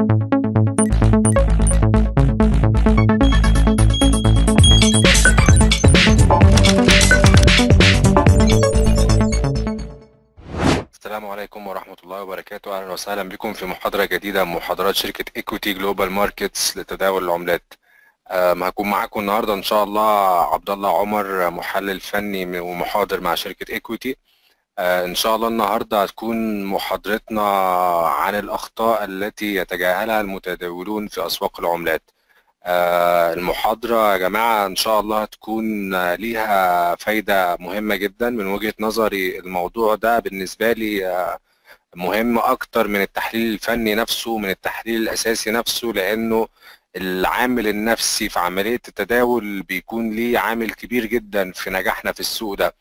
السلام عليكم ورحمة الله وبركاته أهلا وسهلا بكم في محاضرة جديدة من محاضرات شركة إيكوتي جلوبال ماركتس لتداول العملات هكون معاكم النهاردة إن شاء الله عبد الله عمر محلل فني ومحاضر مع شركة إيكويتي آه، إن شاء الله النهاردة هتكون محاضرتنا عن الأخطاء التي يتجاهلها المتداولون في أسواق العملات آه، المحاضرة يا جماعة إن شاء الله هتكون ليها فايدة مهمة جدا من وجهة نظري الموضوع ده بالنسبة لي آه، مهم أكتر من التحليل الفني نفسه من التحليل الأساسي نفسه لأنه العامل النفسي في عملية التداول بيكون ليه عامل كبير جدا في نجاحنا في السوق ده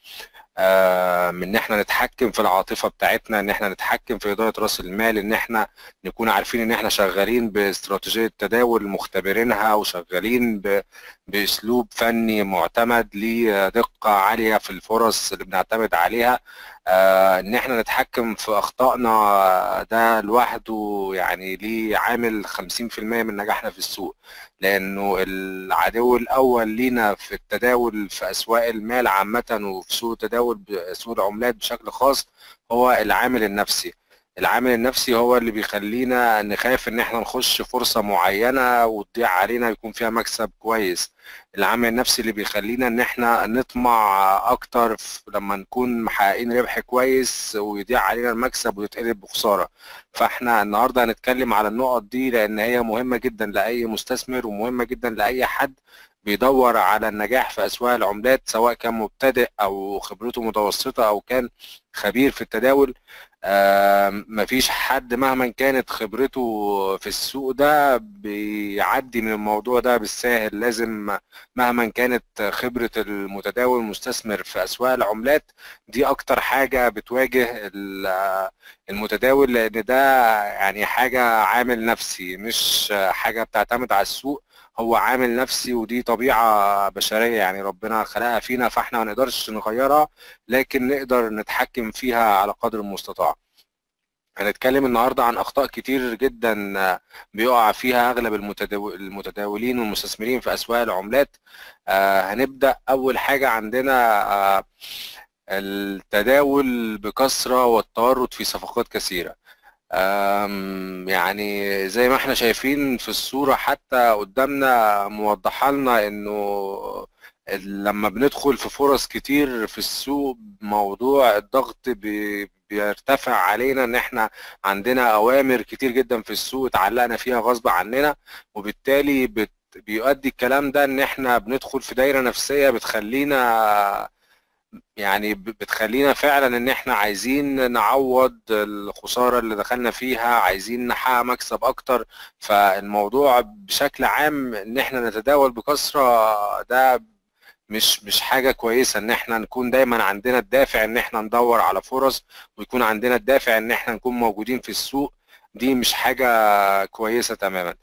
آه، من ان احنا نتحكم في العاطفه بتاعتنا ان احنا نتحكم في اداره راس المال ان احنا نكون عارفين ان احنا شغالين باستراتيجيه تداول مختبرينها وشغالين باسلوب فني معتمد ليه دقه عاليه في الفرص اللي بنعتمد عليها آه، ان احنا نتحكم في اخطائنا ده لوحده يعني ليه عامل 50% من نجاحنا في السوق لانه العدو الاول لينا في التداول في اسواق المال عامه وفي سوق تداول سوق العملات بشكل خاص هو العامل النفسي العامل النفسي هو اللي بيخلينا نخاف ان احنا نخش فرصة معينة وتضيع علينا يكون فيها مكسب كويس العامل النفسي اللي بيخلينا ان احنا نطمع اكتر لما نكون محققين ربح كويس ويضيع علينا المكسب ويتقلب بخسارة فاحنا النهاردة هنتكلم على النقط دي لان هي مهمة جدا لأي مستثمر ومهمة جدا لأي حد بيدور على النجاح في أسواق العملات سواء كان مبتدئ أو خبرته متوسطة أو كان خبير في التداول مفيش حد مهما كانت خبرته في السوق ده بيعدي من الموضوع ده بالساهل لازم مهما كانت خبرة المتداول المستثمر في أسواق العملات دي أكتر حاجة بتواجه المتداول لأن ده يعني حاجة عامل نفسي مش حاجة بتعتمد على السوق هو عامل نفسي ودي طبيعة بشرية يعني ربنا خلقها فينا فاحنا ما نقدرش نغيرها لكن نقدر نتحكم فيها على قدر المستطاع هنتكلم النهاردة عن أخطاء كتير جدا بيقع فيها أغلب المتداولين والمستثمرين في أسواق العملات آه، هنبدأ أول حاجة عندنا آه، التداول بكثرة والتورط في صفقات كثيرة يعني زي ما احنا شايفين في الصورة حتى قدامنا موضحة لنا انه لما بندخل في فرص كتير في السوق موضوع الضغط بي بيرتفع علينا ان احنا عندنا اوامر كتير جدا في السوق اتعلقنا فيها غصب عننا وبالتالي بيؤدي الكلام ده ان احنا بندخل في دايره نفسيه بتخلينا يعني بتخلينا فعلا ان احنا عايزين نعوض الخساره اللي دخلنا فيها عايزين نحقق مكسب اكتر فالموضوع بشكل عام ان احنا نتداول بكثره ده مش مش حاجه كويسه ان احنا نكون دايما عندنا الدافع ان احنا ندور على فرص ويكون عندنا الدافع ان احنا نكون موجودين في السوق دي مش حاجه كويسه تماما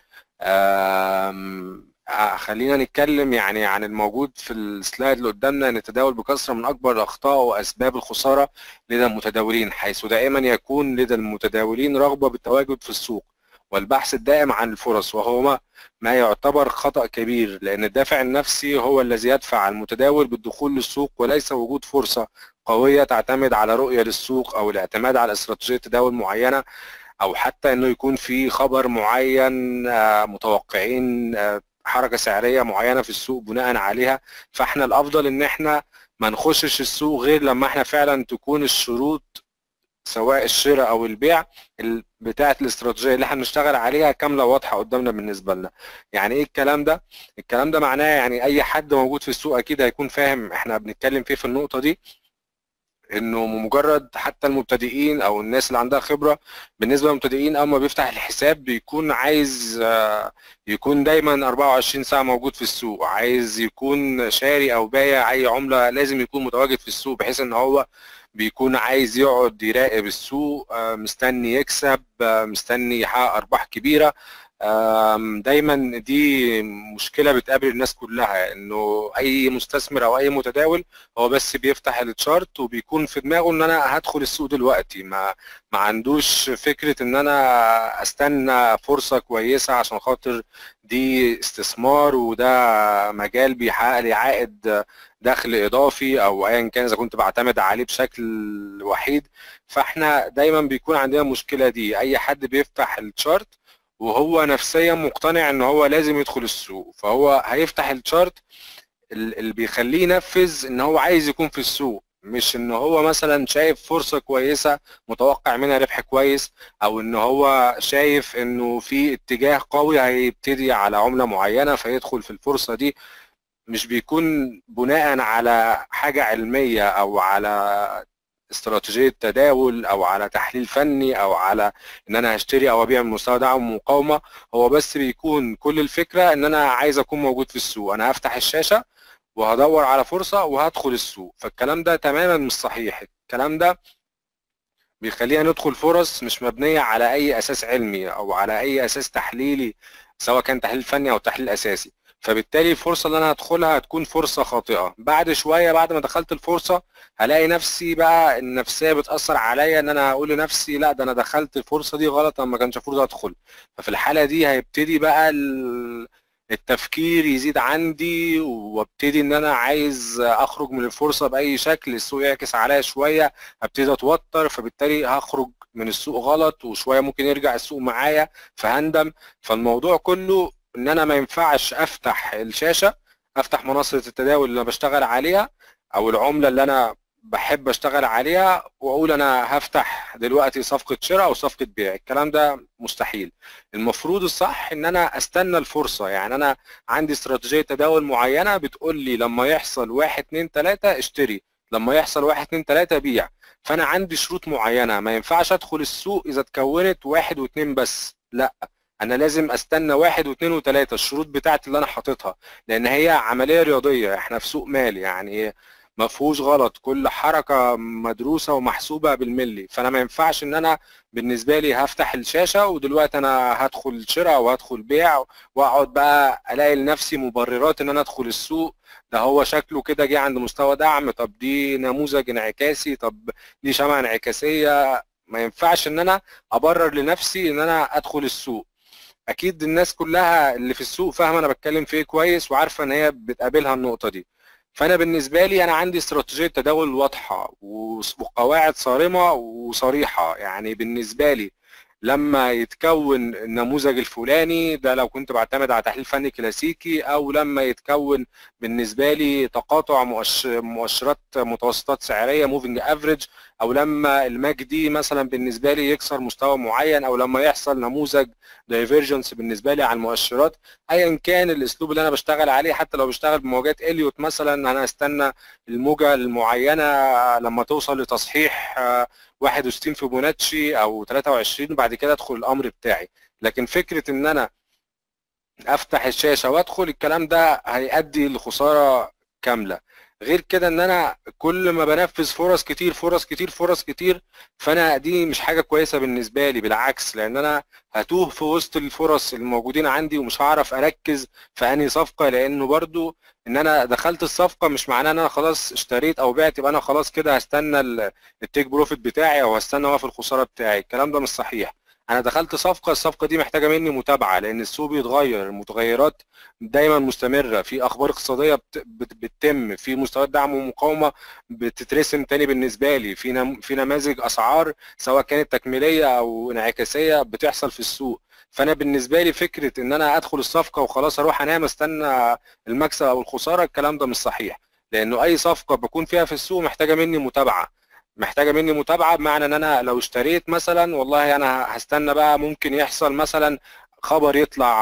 آمم آه، خلينا نتكلم يعني عن الموجود في السلايد اللي قدامنا ان التداول بكثره من اكبر الاخطاء واسباب الخساره لدى المتداولين حيث دائما يكون لدى المتداولين رغبه بالتواجد في السوق والبحث الدائم عن الفرص وهو ما, ما يعتبر خطأ كبير لأن الدافع النفسي هو الذي يدفع المتداول بالدخول للسوق وليس وجود فرصة قوية تعتمد على رؤية للسوق أو الاعتماد على استراتيجية تداول معينة أو حتى أنه يكون في خبر معين آه، متوقعين آه، حركه سعريه معينه في السوق بناء عليها فاحنا الافضل ان احنا ما نخشش السوق غير لما احنا فعلا تكون الشروط سواء الشراء او البيع بتاعه الاستراتيجيه اللي احنا بنشتغل عليها كامله واضحه قدامنا بالنسبه لنا يعني ايه الكلام ده الكلام ده معناه يعني اي حد موجود في السوق اكيد هيكون فاهم احنا بنتكلم فيه في النقطه دي انه مجرد حتى المبتدئين او الناس اللي عندها خبره بالنسبه للمبتدئين اول ما بيفتح الحساب بيكون عايز آه، يكون دايما 24 ساعه موجود في السوق عايز يكون شاري او بايع اي عمله لازم يكون متواجد في السوق بحيث ان هو بيكون عايز يقعد يراقب السوق آه، مستني يكسب آه، مستني يحقق ارباح كبيره دايما دي مشكله بتقابل الناس كلها انه اي مستثمر او اي متداول هو بس بيفتح التشارت وبيكون في دماغه ان انا هدخل السوق دلوقتي ما ما عندوش فكره ان انا استنى فرصه كويسه عشان خاطر دي استثمار وده مجال بيحقق لي عائد دخل اضافي او ايا كان اذا كنت بعتمد عليه بشكل وحيد فاحنا دايما بيكون عندنا المشكله دي اي حد بيفتح التشارت وهو نفسيا مقتنع ان هو لازم يدخل السوق فهو هيفتح الشارت اللي بيخليه ينفذ ان هو عايز يكون في السوق مش ان هو مثلا شايف فرصه كويسه متوقع منها ربح كويس او ان هو شايف انه في اتجاه قوي هيبتدي على عمله معينه فيدخل في الفرصه دي مش بيكون بناء على حاجه علميه او على استراتيجيه تداول او على تحليل فني او على ان انا هشتري او ابيع من مستوى دعم ومقاومه هو بس بيكون كل الفكره ان انا عايز اكون موجود في السوق انا هفتح الشاشه وهدور على فرصه وهدخل السوق فالكلام ده تماما مش صحيح الكلام ده بيخلينا ندخل فرص مش مبنيه على اي اساس علمي او على اي اساس تحليلي سواء كان تحليل فني او تحليل اساسي فبالتالي الفرصه اللي انا هدخلها هتكون فرصه خاطئه بعد شويه بعد ما دخلت الفرصه هلاقي نفسي بقى النفسيه بتاثر عليا ان انا هقول لنفسي لا ده انا دخلت الفرصه دي غلط انا ما كانش المفروض ادخل ففي الحاله دي هيبتدي بقى التفكير يزيد عندي وابتدي ان انا عايز اخرج من الفرصه باي شكل السوق يعكس عليا شويه هبتدي اتوتر فبالتالي هخرج من السوق غلط وشويه ممكن يرجع السوق معايا فهندم فالموضوع كله ان انا ما ينفعش افتح الشاشه افتح منصه التداول اللي انا بشتغل عليها او العمله اللي انا بحب اشتغل عليها واقول انا هفتح دلوقتي صفقه شراء او صفقه بيع الكلام ده مستحيل المفروض الصح ان انا استنى الفرصه يعني انا عندي استراتيجيه تداول معينه بتقول لي لما يحصل واحد اتنين تلاته اشتري لما يحصل واحد اتنين تلاته بيع فانا عندي شروط معينه ما ينفعش ادخل السوق اذا اتكونت واحد واتنين بس لا انا لازم استنى واحد واثنين وثلاثه الشروط بتاعتي اللي انا حاططها لان هي عمليه رياضيه احنا في سوق مال يعني إيه؟ ما فيهوش غلط كل حركه مدروسه ومحسوبه بالملي فانا ما ينفعش ان انا بالنسبه لي هفتح الشاشه ودلوقتي انا هدخل شراء وهدخل بيع واقعد بقى الاقي لنفسي مبررات ان انا ادخل السوق ده هو شكله كده جه عند مستوى دعم طب دي نموذج انعكاسي طب دي شمعة انعكاسيه ما ينفعش ان انا ابرر لنفسي ان انا ادخل السوق اكيد الناس كلها اللي في السوق فاهمه انا بتكلم في ايه كويس وعارفه ان هي بتقابلها النقطه دي فانا بالنسبه لي انا عندي استراتيجيه تداول واضحه وقواعد صارمه وصريحه يعني بالنسبه لي لما يتكون النموذج الفلاني ده لو كنت بعتمد على تحليل فني كلاسيكي او لما يتكون بالنسبه لي تقاطع مؤشرات متوسطات سعريه موفنج افريج او لما الماك دي مثلا بالنسبه لي يكسر مستوى معين او لما يحصل نموذج دايفيرجنس بالنسبه لي على المؤشرات ايا كان الاسلوب اللي انا بشتغل عليه حتى لو بشتغل بموجات اليوت مثلا انا استنى الموجه المعينه لما توصل لتصحيح 61 بوناتشي او 23 وبعد كده ادخل الامر بتاعي لكن فكره ان انا افتح الشاشه وادخل الكلام ده هيؤدي لخساره كامله غير كده ان انا كل ما بنفذ فرص كتير فرص كتير فرص كتير فانا دي مش حاجه كويسه بالنسبه لي بالعكس لان انا هتوه في وسط الفرص الموجودين عندي ومش هعرف اركز في انهي صفقه لانه برضو ان انا دخلت الصفقه مش معناه ان انا خلاص اشتريت او بعت يبقى انا خلاص كده هستنى التيك بروفيت بتاعي او هستنى واقف الخساره بتاعي الكلام ده مش صحيح انا دخلت صفقه الصفقه دي محتاجه مني متابعه لان السوق بيتغير المتغيرات دايما مستمره في اخبار اقتصاديه بتتم في مستويات دعم ومقاومه بتترسم تاني بالنسبه لي في في نماذج اسعار سواء كانت تكميليه او انعكاسيه بتحصل في السوق فانا بالنسبه لي فكره ان انا ادخل الصفقه وخلاص اروح انام استنى المكسب او الخساره الكلام ده مش صحيح لانه اي صفقه بكون فيها في السوق محتاجه مني متابعه محتاجه مني متابعه بمعنى ان انا لو اشتريت مثلا والله انا هستنى بقى ممكن يحصل مثلا خبر يطلع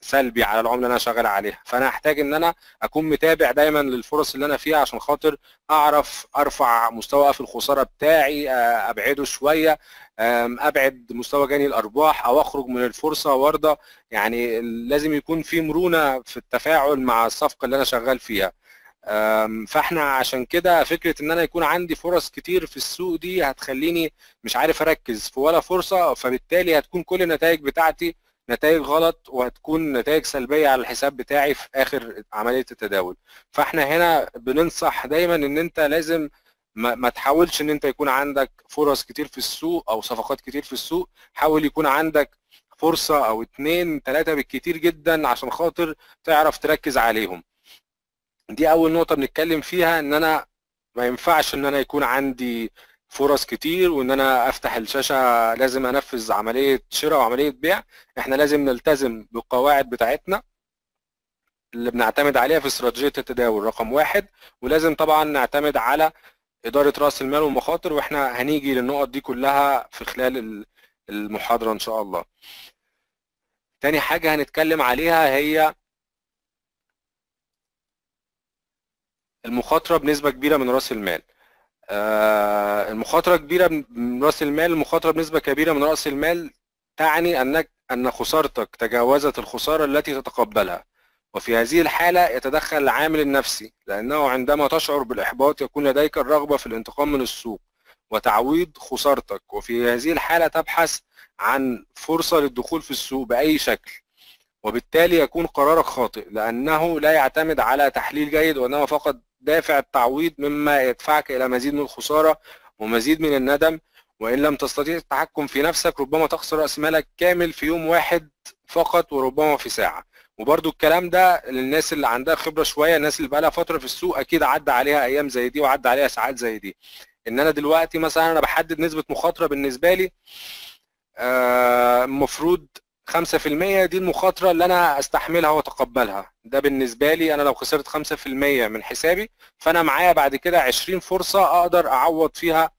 سلبي على العمله اللي انا شغال عليها فانا هحتاج ان انا اكون متابع دايما للفرص اللي انا فيها عشان خاطر اعرف ارفع مستوى في الخساره بتاعي آه، ابعده شويه ابعد مستوى جاني الارباح او اخرج من الفرصه وارضى يعني لازم يكون في مرونه في التفاعل مع الصفقه اللي انا شغال فيها فاحنا عشان كده فكره ان انا يكون عندي فرص كتير في السوق دي هتخليني مش عارف اركز في ولا فرصه فبالتالي هتكون كل النتائج بتاعتي نتائج غلط وهتكون نتائج سلبيه على الحساب بتاعي في اخر عمليه التداول فاحنا هنا بننصح دايما ان انت لازم ما, تحاولش ان انت يكون عندك فرص كتير في السوق او صفقات كتير في السوق حاول يكون عندك فرصه او اتنين تلاته بالكتير جدا عشان خاطر تعرف تركز عليهم دي اول نقطه بنتكلم فيها ان انا ما ينفعش ان انا يكون عندي فرص كتير وان انا افتح الشاشه لازم انفذ عمليه شراء وعمليه بيع احنا لازم نلتزم بالقواعد بتاعتنا اللي بنعتمد عليها في استراتيجيه التداول رقم واحد ولازم طبعا نعتمد على اداره راس المال والمخاطر واحنا هنيجي للنقط دي كلها في خلال المحاضره ان شاء الله تاني حاجه هنتكلم عليها هي المخاطره بنسبه كبيره من راس المال آه المخاطره كبيره من راس المال المخاطره بنسبه كبيره من راس المال تعني انك ان خسارتك تجاوزت الخساره التي تتقبلها وفي هذه الحاله يتدخل العامل النفسي لانه عندما تشعر بالاحباط يكون لديك الرغبه في الانتقام من السوق وتعويض خسارتك وفي هذه الحاله تبحث عن فرصه للدخول في السوق باي شكل وبالتالي يكون قرارك خاطئ لانه لا يعتمد على تحليل جيد وانما فقط دافع التعويض مما يدفعك إلى مزيد من الخسارة ومزيد من الندم وإن لم تستطيع التحكم في نفسك ربما تخسر رأس مالك كامل في يوم واحد فقط وربما في ساعة وبرضو الكلام ده للناس اللي عندها خبرة شوية الناس اللي بقالها فترة في السوق أكيد عدى عليها أيام زي دي وعدى عليها ساعات زي دي إن أنا دلوقتي مثلا أنا بحدد نسبة مخاطرة بالنسبة لي آه، المفروض 5% دي المخاطره اللي انا استحملها واتقبلها ده بالنسبه لي انا لو خسرت 5% من حسابي فانا معايا بعد كده 20 فرصه اقدر اعوض فيها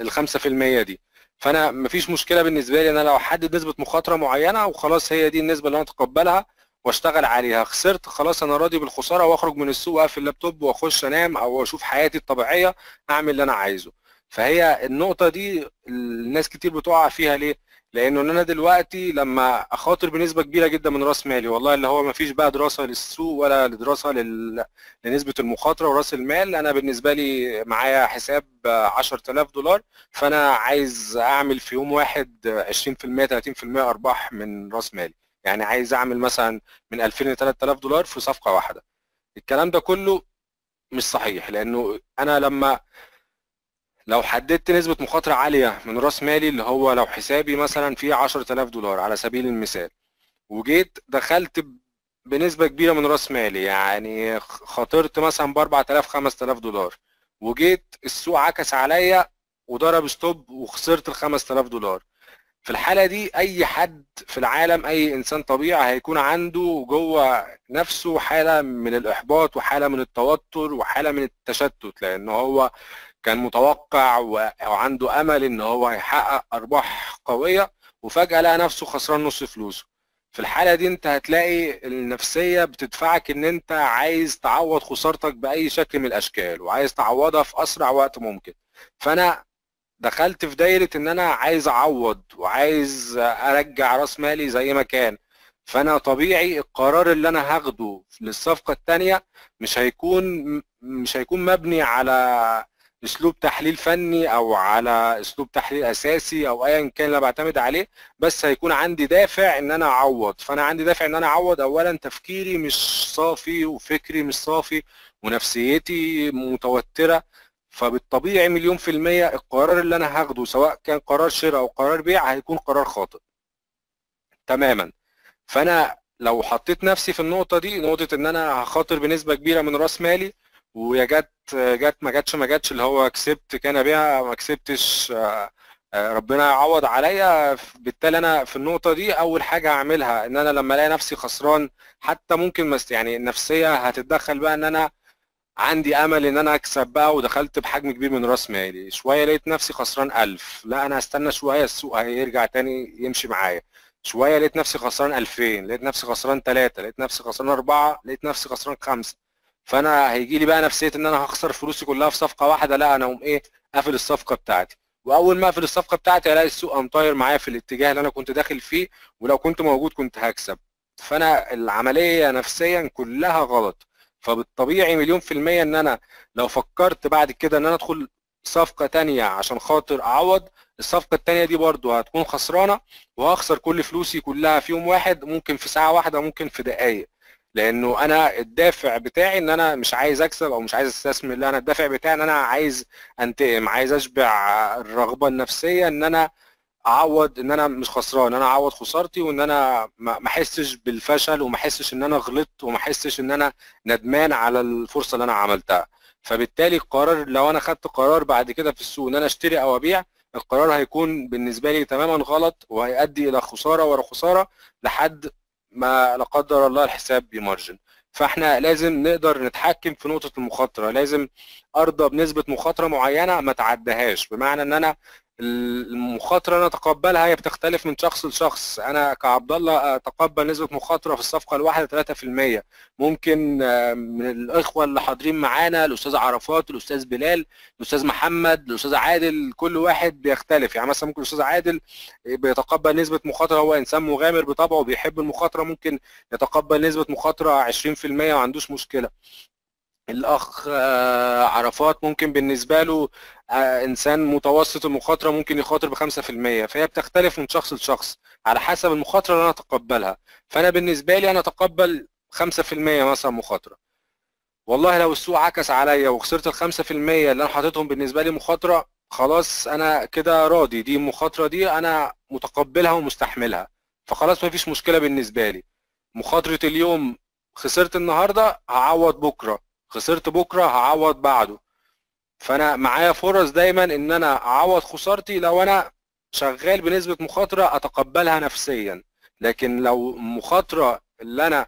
ال 5% دي فانا مفيش مشكله بالنسبه لي انا لو احدد نسبه مخاطره معينه وخلاص هي دي النسبه اللي انا اتقبلها واشتغل عليها خسرت خلاص انا راضي بالخساره واخرج من السوق واقفل اللابتوب واخش انام او اشوف حياتي الطبيعيه اعمل اللي انا عايزه فهي النقطه دي الناس كتير بتقع فيها ليه لانه انا دلوقتي لما اخاطر بنسبه كبيره جدا من راس مالي والله اللي هو ما فيش بقى دراسه للسوق ولا دراسه لل... لنسبه المخاطره وراس المال انا بالنسبه لي معايا حساب 10000 دولار فانا عايز اعمل في يوم واحد 20% 30% ارباح من راس مالي يعني عايز اعمل مثلا من 2000 ل 3000 دولار في صفقه واحده الكلام ده كله مش صحيح لانه انا لما لو حددت نسبة مخاطرة عالية من راس مالي اللي هو لو حسابي مثلا فيه 10000 دولار على سبيل المثال وجيت دخلت بنسبة كبيرة من راس مالي يعني خاطرت مثلا ب 4000 5000 دولار وجيت السوق عكس عليا وضرب ستوب وخسرت ال 5000 دولار في الحالة دي أي حد في العالم أي إنسان طبيعي هيكون عنده جوه نفسه حالة من الإحباط وحالة من التوتر وحالة من التشتت لأن هو كان متوقع وعنده امل ان هو هيحقق ارباح قويه وفجاه لقى نفسه خسران نص فلوسه في الحاله دي انت هتلاقي النفسيه بتدفعك ان انت عايز تعوض خسارتك باي شكل من الاشكال وعايز تعوضها في اسرع وقت ممكن فانا دخلت في دايره ان انا عايز اعوض وعايز ارجع راس مالي زي ما كان فانا طبيعي القرار اللي انا هاخده للصفقه الثانيه مش هيكون مش هيكون مبني على اسلوب تحليل فني او على اسلوب تحليل اساسي او ايا كان اللي بعتمد عليه بس هيكون عندي دافع ان انا اعوض فانا عندي دافع ان انا اعوض اولا تفكيري مش صافي وفكري مش صافي ونفسيتي متوتره فبالطبيعي مليون في المية القرار اللي انا هاخده سواء كان قرار شراء او قرار بيع هيكون قرار خاطئ تماما فانا لو حطيت نفسي في النقطه دي نقطه ان انا هخاطر بنسبه كبيره من راس مالي ويا جت جت ما جتش ما جتش اللي هو كسبت كان بيها ما كسبتش آه، آه، ربنا يعوض عليا بالتالي انا في النقطه دي اول حاجه هعملها ان انا لما الاقي نفسي خسران حتى ممكن يعني النفسيه هتتدخل بقى ان انا عندي امل ان انا اكسب بقى ودخلت بحجم كبير من راس مالي يعني شويه لقيت نفسي خسران ألف لا انا هستنى شويه السوق هيرجع تاني يمشي معايا شويه لقيت نفسي خسران 2000 لقيت نفسي خسران 3 لقيت نفسي خسران 4 لقيت نفسي خسران 5 فانا هيجي لي بقى نفسيه ان انا هخسر فلوسي كلها في صفقه واحده لا انا اقوم ايه قافل الصفقه بتاعتي واول ما اقفل الصفقه بتاعتي الاقي السوق قام طاير معايا في الاتجاه اللي انا كنت داخل فيه ولو كنت موجود كنت هكسب فانا العمليه نفسيا كلها غلط فبالطبيعي مليون في المية ان انا لو فكرت بعد كده ان انا ادخل صفقة تانية عشان خاطر اعوض الصفقة التانية دي برضو هتكون خسرانة وهخسر كل فلوسي كلها في يوم واحد ممكن في ساعة واحدة ممكن في دقايق لانه انا الدافع بتاعي ان انا مش عايز اكسب او مش عايز استثمر لا انا الدافع بتاعي ان انا عايز انتقم عايز اشبع الرغبه النفسيه ان انا اعوض ان انا مش خسران ان انا اعوض خسارتي وان انا ما احسش بالفشل وما احسش ان انا غلطت وما احسش ان انا ندمان على الفرصه اللي انا عملتها فبالتالي القرار لو انا خدت قرار بعد كده في السوق ان انا اشتري او ابيع القرار هيكون بالنسبه لي تماما غلط وهيؤدي الى خساره ورا خساره لحد ما لا قدر الله الحساب بمارجن فاحنا لازم نقدر نتحكم في نقطه المخاطره لازم ارضى بنسبه مخاطره معينه ما اتعدهاش بمعنى ان انا المخاطره انا اتقبلها هي بتختلف من شخص لشخص انا كعبد الله اتقبل نسبه مخاطره في الصفقه الواحده 3% ممكن آه، من الاخوه اللي حاضرين معانا الاستاذ عرفات الاستاذ بلال الاستاذ محمد الاستاذ عادل كل واحد بيختلف يعني مثلا ممكن الاستاذ عادل بيتقبل نسبه مخاطره هو انسان مغامر بطبعه وبيحب المخاطره ممكن يتقبل نسبه مخاطره 20% ما عندوش مشكله الاخ آه، عرفات ممكن بالنسبه له آه، انسان متوسط المخاطره ممكن يخاطر ب 5% فهي بتختلف من شخص لشخص على حسب المخاطره اللي انا اتقبلها فانا بالنسبه لي انا اتقبل 5% مثلا مخاطره والله لو السوق عكس عليا وخسرت ال 5% اللي انا حاططهم بالنسبه لي مخاطره خلاص انا كده راضي دي المخاطره دي انا متقبلها ومستحملها فخلاص مفيش مشكله بالنسبه لي مخاطره اليوم خسرت النهارده هعوض بكره خسرت بكره هعوض بعده فانا معايا فرص دايما ان انا اعوض خسارتي لو انا شغال بنسبه مخاطره اتقبلها نفسيا لكن لو مخاطره اللي انا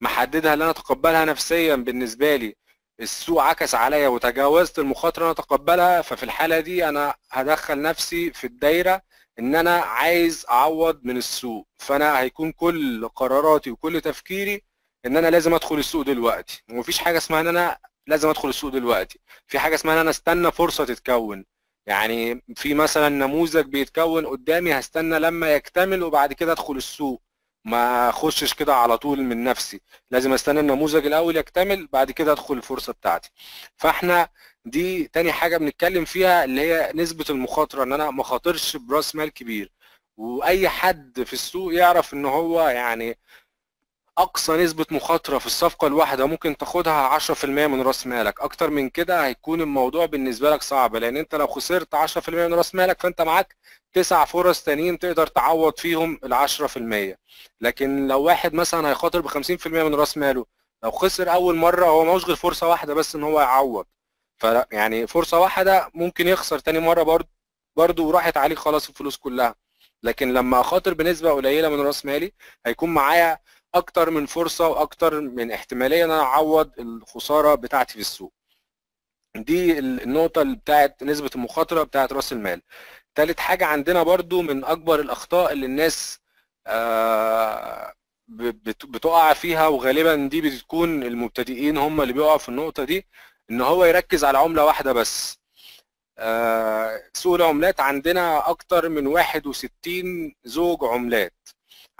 محددها اللي انا اتقبلها نفسيا بالنسبه لي السوق عكس عليا وتجاوزت المخاطره انا اتقبلها ففي الحاله دي انا هدخل نفسي في الدايره ان انا عايز اعوض من السوق فانا هيكون كل قراراتي وكل تفكيري ان انا لازم ادخل السوق دلوقتي ومفيش حاجه اسمها ان انا لازم ادخل السوق دلوقتي في حاجه اسمها ان انا استنى فرصه تتكون يعني في مثلا نموذج بيتكون قدامي هستنى لما يكتمل وبعد كده ادخل السوق ما اخشش كده على طول من نفسي لازم استنى النموذج الاول يكتمل بعد كده ادخل الفرصه بتاعتي فاحنا دي تاني حاجه بنتكلم فيها اللي هي نسبه المخاطره ان انا ما خاطرش براس مال كبير واي حد في السوق يعرف ان هو يعني اقصى نسبه مخاطره في الصفقه الواحده ممكن تاخدها 10% من راس مالك اكتر من كده هيكون الموضوع بالنسبه لك صعب لان انت لو خسرت 10% من راس مالك فانت معاك تسع فرص تانيين تقدر تعوض فيهم ال 10% لكن لو واحد مثلا هيخاطر ب 50% من راس ماله لو خسر اول مره هو ماهوش غير فرصه واحده بس ان هو يعوض يعني فرصه واحده ممكن يخسر تاني مره برضه برضه وراحت عليه خلاص الفلوس كلها لكن لما اخاطر بنسبه قليله من راس مالي هيكون معايا اكتر من فرصه واكتر من احتماليه ان انا اعوض الخساره بتاعتي في السوق دي النقطه اللي بتاعت نسبه المخاطره بتاعت راس المال تالت حاجه عندنا برضو من اكبر الاخطاء اللي الناس آه، بتقع فيها وغالبا دي بتكون المبتدئين هم اللي بيقعوا في النقطه دي ان هو يركز على عمله واحده بس آه، سوق العملات عندنا اكتر من 61 زوج عملات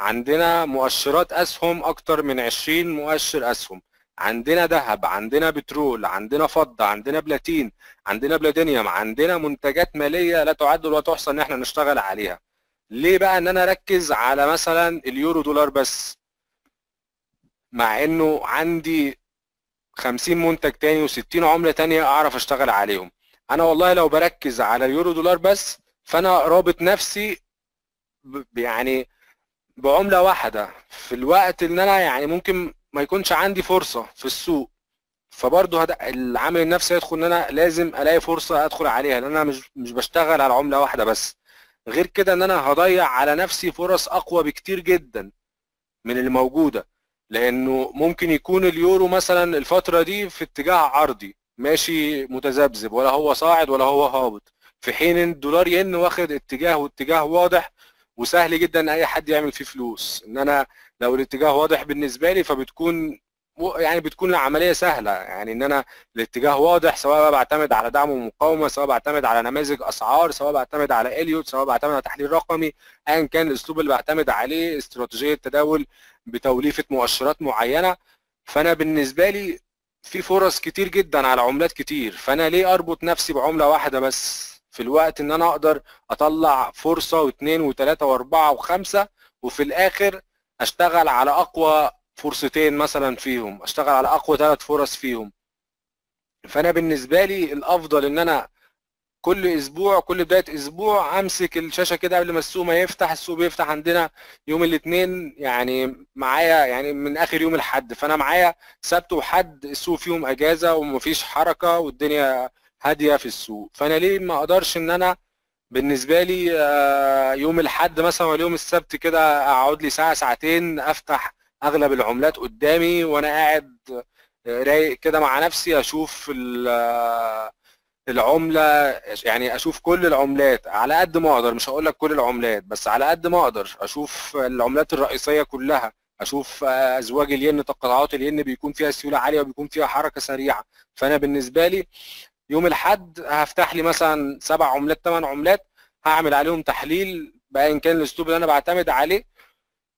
عندنا مؤشرات اسهم اكتر من 20 مؤشر اسهم عندنا ذهب عندنا بترول عندنا فضة عندنا بلاتين عندنا بلاتينيوم عندنا منتجات مالية لا تعد ولا تحصى ان احنا نشتغل عليها ليه بقى ان انا اركز على مثلا اليورو دولار بس مع انه عندي 50 منتج تاني و60 عملة تانية اعرف اشتغل عليهم انا والله لو بركز على اليورو دولار بس فانا رابط نفسي يعني بعمله واحده في الوقت ان انا يعني ممكن ما يكونش عندي فرصه في السوق فبرضه هد... العامل النفسي هيدخل ان انا لازم الاقي فرصه ادخل عليها لان انا مش مش بشتغل على عمله واحده بس غير كده ان انا هضيع على نفسي فرص اقوى بكتير جدا من اللي موجوده لانه ممكن يكون اليورو مثلا الفتره دي في اتجاه عرضي ماشي متذبذب ولا هو صاعد ولا هو هابط في حين ان الدولار ين واخد اتجاه واتجاه واضح وسهل جدا ان اي حد يعمل فيه فلوس ان انا لو الاتجاه واضح بالنسبه لي فبتكون يعني بتكون العمليه سهله يعني ان انا الاتجاه واضح سواء بعتمد على دعم ومقاومه سواء بعتمد على نماذج اسعار سواء بعتمد على اليوت سواء بعتمد على تحليل رقمي ايا كان الاسلوب اللي بعتمد عليه استراتيجيه تداول بتوليفه مؤشرات معينه فانا بالنسبه لي في فرص كتير جدا على عملات كتير فانا ليه اربط نفسي بعمله واحده بس في الوقت ان انا اقدر اطلع فرصه واثنين وثلاثه واربعه وخمسه وفي الاخر اشتغل على اقوى فرصتين مثلا فيهم اشتغل على اقوى ثلاث فرص فيهم فانا بالنسبه لي الافضل ان انا كل اسبوع كل بدايه اسبوع امسك الشاشه كده قبل ما السوق ما يفتح السوق بيفتح عندنا يوم الاثنين يعني معايا يعني من اخر يوم الحد فانا معايا سبت وحد السوق فيهم اجازه ومفيش حركه والدنيا هاديه في السوق فانا ليه ما اقدرش ان انا بالنسبه لي آه، يوم الاحد مثلا ولا يوم السبت كده اقعد لي ساعه ساعتين افتح اغلب العملات قدامي وانا قاعد آه، رايق كده مع نفسي اشوف آه، العمله يعني اشوف كل العملات على قد ما اقدر مش هقول لك كل العملات بس على قد ما اقدر اشوف العملات الرئيسيه كلها اشوف ازواج الين تقاطعات الين بيكون فيها سيوله عاليه وبيكون فيها حركه سريعه فانا بالنسبه لي يوم الاحد هفتح لي مثلا سبع عملات ثمان عملات هعمل عليهم تحليل بايا كان الاسلوب اللي انا بعتمد عليه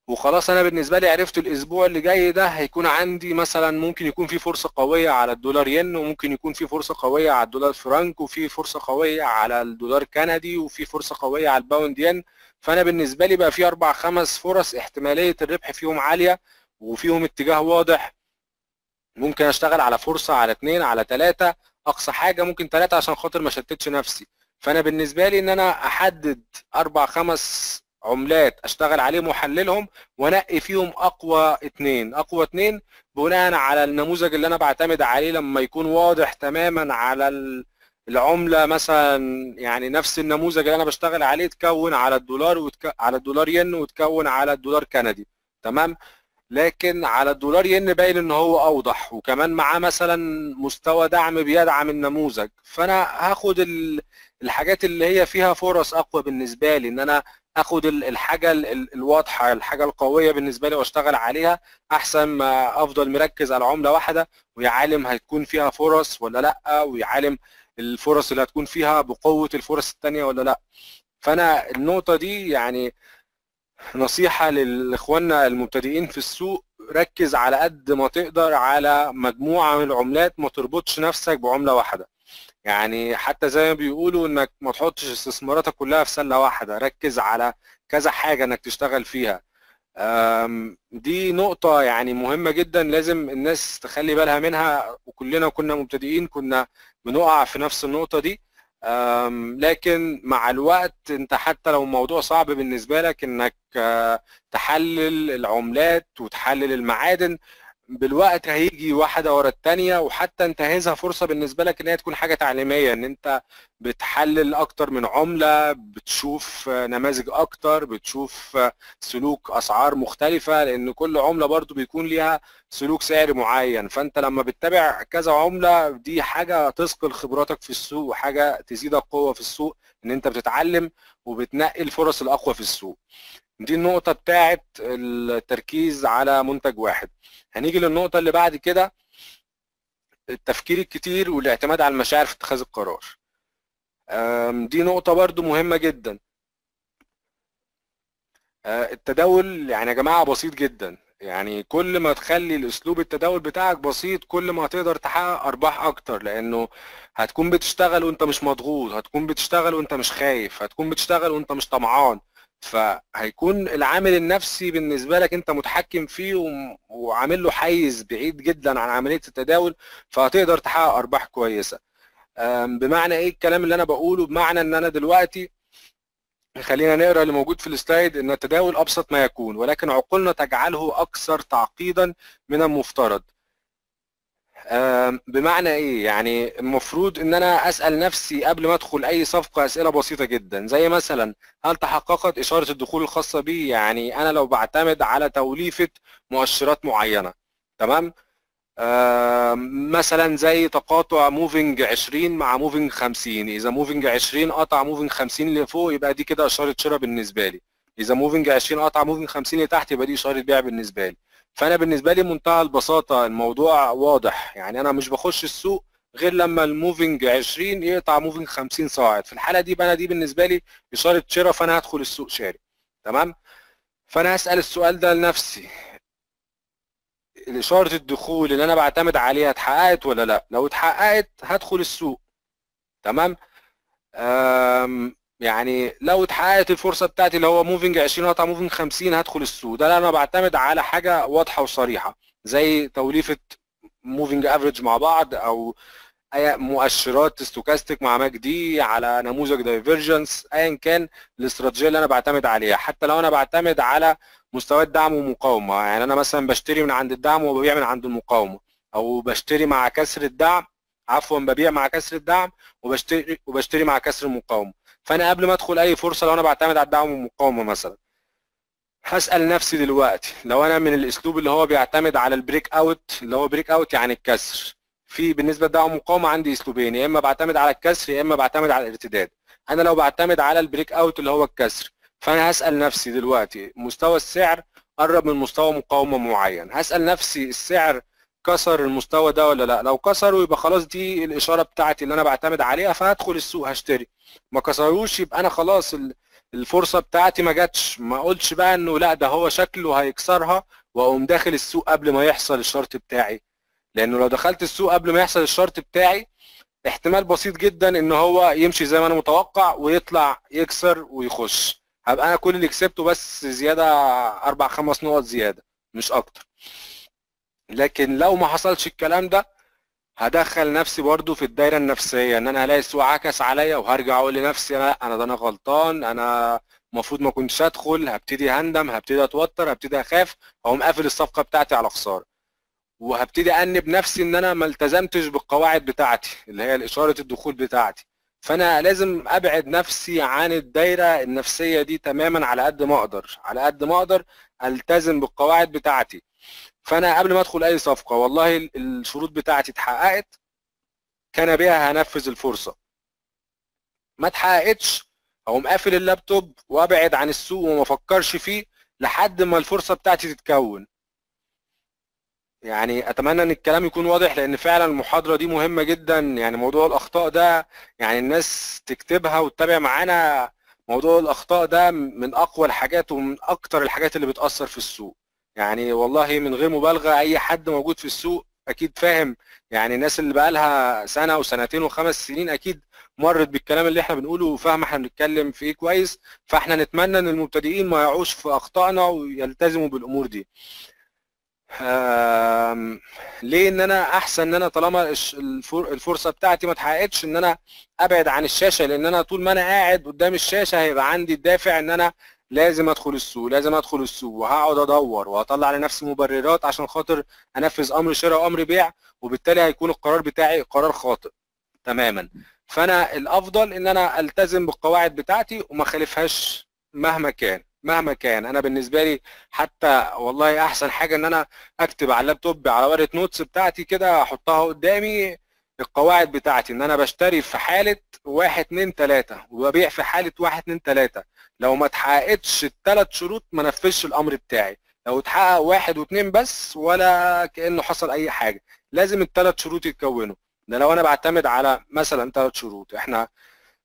وخلاص انا بالنسبه لي عرفت الاسبوع اللي جاي ده هيكون عندي مثلا ممكن يكون في فرصه قويه على الدولار ين وممكن يكون في فرصه قويه على الدولار فرنك وفي فرصه قويه على الدولار كندي وفي فرصه قويه على الباوند ين فانا بالنسبه لي بقى في اربع خمس فرص احتماليه الربح فيهم عاليه وفيهم اتجاه واضح ممكن اشتغل على فرصه على اثنين على ثلاثه اقصى حاجه ممكن ثلاثه عشان خاطر ما شتتش نفسي فانا بالنسبه لي ان انا احدد اربع خمس عملات اشتغل عليهم واحللهم وانقي فيهم اقوى اثنين اقوى اثنين بناء على النموذج اللي انا بعتمد عليه لما يكون واضح تماما على العمله مثلا يعني نفس النموذج اللي انا بشتغل عليه تكون على الدولار وتك... على الدولار ين وتكون على الدولار كندي تمام لكن على الدولار ين باين ان هو اوضح وكمان معاه مثلا مستوى دعم بيدعم النموذج فانا هاخد الحاجات اللي هي فيها فرص اقوى بالنسبه لي ان انا اخد الحاجه الواضحه الحاجه القويه بالنسبه لي واشتغل عليها احسن ما افضل مركز على عمله واحده ويا عالم هتكون فيها فرص ولا لا ويا عالم الفرص اللي هتكون فيها بقوه الفرص الثانيه ولا لا فانا النقطه دي يعني نصيحة لإخواننا المبتدئين في السوق ركز على قد ما تقدر على مجموعة من العملات ما تربطش نفسك بعملة واحدة يعني حتى زي ما بيقولوا انك ما تحطش استثماراتك كلها في سلة واحدة ركز على كذا حاجة انك تشتغل فيها دي نقطة يعني مهمة جدا لازم الناس تخلي بالها منها وكلنا كنا مبتدئين كنا بنقع في نفس النقطة دي لكن مع الوقت انت حتى لو الموضوع صعب بالنسبه لك انك آه، تحلل العملات وتحلل المعادن بالوقت هيجي واحده ورا الثانيه وحتى انتهزها فرصه بالنسبه لك ان هي تكون حاجه تعليميه ان انت بتحلل اكتر من عمله بتشوف نماذج اكتر بتشوف سلوك اسعار مختلفه لان كل عمله برضو بيكون ليها سلوك سعر معين فانت لما بتتابع كذا عمله دي حاجه تثقل خبراتك في السوق وحاجه تزيدك قوه في السوق ان انت بتتعلم وبتنقي الفرص الاقوى في السوق دي النقطه بتاعه التركيز على منتج واحد هنيجي للنقطه اللي بعد كده التفكير الكتير والاعتماد على المشاعر في اتخاذ القرار دي نقطه برضو مهمه جدا آه، التداول يعني يا جماعه بسيط جدا يعني كل ما تخلي الاسلوب التداول بتاعك بسيط كل ما هتقدر تحقق ارباح اكتر لانه هتكون بتشتغل وانت مش مضغوط هتكون بتشتغل وانت مش خايف هتكون بتشتغل وانت مش طمعان فهيكون العامل النفسي بالنسبه لك انت متحكم فيه وعامل له حيز بعيد جدا عن عمليه التداول فهتقدر تحقق ارباح كويسه بمعنى ايه الكلام اللي انا بقوله بمعنى ان انا دلوقتي خلينا نقرا اللي موجود في السلايد ان التداول ابسط ما يكون ولكن عقولنا تجعله اكثر تعقيدا من المفترض بمعنى ايه يعني المفروض ان انا اسال نفسي قبل ما ادخل اي صفقه اسئله بسيطه جدا زي مثلا هل تحققت اشاره الدخول الخاصه بي يعني انا لو بعتمد على توليفه مؤشرات معينه تمام مثلا زي تقاطع موفينج 20 مع موفينج 50 اذا موفينج 20 قطع موفينج 50 لفوق يبقى دي كده اشاره شراء بالنسبه لي اذا موفينج 20 قطع موفينج 50 لتحت يبقى دي اشاره بيع بالنسبه لي فانا بالنسبه لي منتهى البساطه الموضوع واضح يعني انا مش بخش السوق غير لما الموفينج 20 يقطع موفينج 50 صاعد في الحاله دي بقى دي بالنسبه لي اشاره شراء فانا هدخل السوق شاري تمام فانا هسال السؤال ده لنفسي الإشارة الدخول اللي انا بعتمد عليها اتحققت ولا لا لو اتحققت هدخل السوق تمام يعني لو اتحققت الفرصه بتاعتي اللي هو موفنج 20 قطعه موفنج 50 هدخل السوق ده انا بعتمد على حاجه واضحه وصريحه زي توليفه موفنج افريج مع بعض او اي مؤشرات ستوكاستيك مع ماك دي على نموذج دايفرجنس ايا كان الاستراتيجيه اللي انا بعتمد عليها حتى لو انا بعتمد على مستويات دعم ومقاومه يعني انا مثلا بشتري من عند الدعم وببيع من عند المقاومه او بشتري مع كسر الدعم عفوا ببيع مع كسر الدعم وبشتري وبشتري مع كسر المقاومه فانا قبل ما ادخل اي فرصه لو انا بعتمد على الدعم والمقاومه مثلا هسال نفسي دلوقتي لو انا من الاسلوب اللي هو بيعتمد على البريك اوت اللي هو بريك اوت يعني الكسر في بالنسبه للدعم والمقاومه عندي اسلوبين يا اما بعتمد على الكسر يا اما بعتمد على الارتداد انا لو بعتمد على البريك اوت اللي هو الكسر فانا هسال نفسي دلوقتي مستوى السعر قرب من مستوى مقاومه معين هسال نفسي السعر كسر المستوى ده ولا لا لو كسره يبقى خلاص دي الاشاره بتاعتي اللي انا بعتمد عليها فهدخل السوق هشتري ما كسروش يبقى انا خلاص الفرصه بتاعتي ما جاتش ما اقولش بقى انه لا ده هو شكله هيكسرها واقوم داخل السوق قبل ما يحصل الشرط بتاعي لانه لو دخلت السوق قبل ما يحصل الشرط بتاعي احتمال بسيط جدا ان هو يمشي زي ما انا متوقع ويطلع يكسر ويخش هبقى انا كل اللي كسبته بس زياده اربع خمس نقط زياده مش اكتر لكن لو ما حصلش الكلام ده هدخل نفسي برضو في الدايره النفسيه ان انا هلاقي السوق عكس عليا وهرجع اقول لنفسي انا انا ده انا غلطان انا المفروض ما كنتش ادخل هبتدي هندم هبتدي اتوتر هبتدي اخاف اقوم قافل الصفقه بتاعتي على خساره وهبتدي انب نفسي ان انا ما التزمتش بالقواعد بتاعتي اللي هي اشاره الدخول بتاعتي فانا لازم ابعد نفسي عن الدايره النفسيه دي تماما على قد ما اقدر على قد ما اقدر التزم بالقواعد بتاعتي فانا قبل ما ادخل اي صفقه والله الشروط بتاعتي اتحققت كان بيها هنفذ الفرصه ما اتحققتش اقوم قافل اللابتوب وابعد عن السوق وما افكرش فيه لحد ما الفرصه بتاعتي تتكون يعني اتمنى ان الكلام يكون واضح لان فعلا المحاضره دي مهمه جدا يعني موضوع الاخطاء ده يعني الناس تكتبها وتتابع معانا موضوع الاخطاء ده من اقوى الحاجات ومن اكتر الحاجات اللي بتاثر في السوق يعني والله من غير مبالغه اي حد موجود في السوق اكيد فاهم يعني الناس اللي بقى لها سنه وسنتين وخمس سنين اكيد مرت بالكلام اللي احنا بنقوله وفاهمه احنا بنتكلم في ايه كويس فاحنا نتمنى ان المبتدئين ما يقعوش في اخطائنا ويلتزموا بالامور دي ليه ان انا احسن ان انا طالما الفرصه بتاعتي ما اتحققتش ان انا ابعد عن الشاشه لان انا طول ما انا قاعد قدام الشاشه هيبقى عندي الدافع ان انا لازم ادخل السوق لازم ادخل السوق وهقعد ادور وهطلع لنفسي مبررات عشان خاطر انفذ امر شراء وامر بيع وبالتالي هيكون القرار بتاعي قرار خاطئ تماما فانا الافضل ان انا التزم بالقواعد بتاعتي وما خالفهاش مهما كان مهما كان انا بالنسبه لي حتى والله احسن حاجه ان انا اكتب على اللابتوب على ورقه نوتس بتاعتي كده احطها قدامي القواعد بتاعتي ان انا بشتري في حاله 1 2 3 وببيع في حاله 1 2 3 لو ما اتحققتش الثلاث شروط ما نفذش الامر بتاعي لو اتحقق واحد واثنين بس ولا كانه حصل اي حاجه لازم الثلاث شروط يتكونوا ده لو انا بعتمد على مثلا ثلاث شروط احنا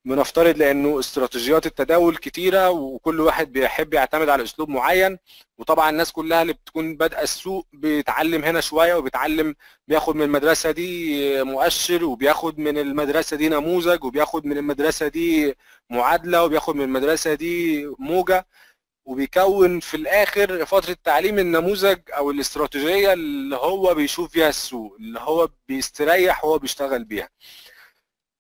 بنفترض لانه استراتيجيات التداول كتيره وكل واحد بيحب يعتمد على اسلوب معين وطبعا الناس كلها اللي بتكون بادئه السوق بيتعلم هنا شويه وبيتعلم بياخد من المدرسه دي مؤشر وبياخد من المدرسه دي نموذج وبياخد من المدرسه دي معادله وبياخد من المدرسه دي موجه وبيكون في الاخر فتره تعليم النموذج او الاستراتيجيه اللي هو بيشوف فيها السوق اللي هو بيستريح وهو بيشتغل بيها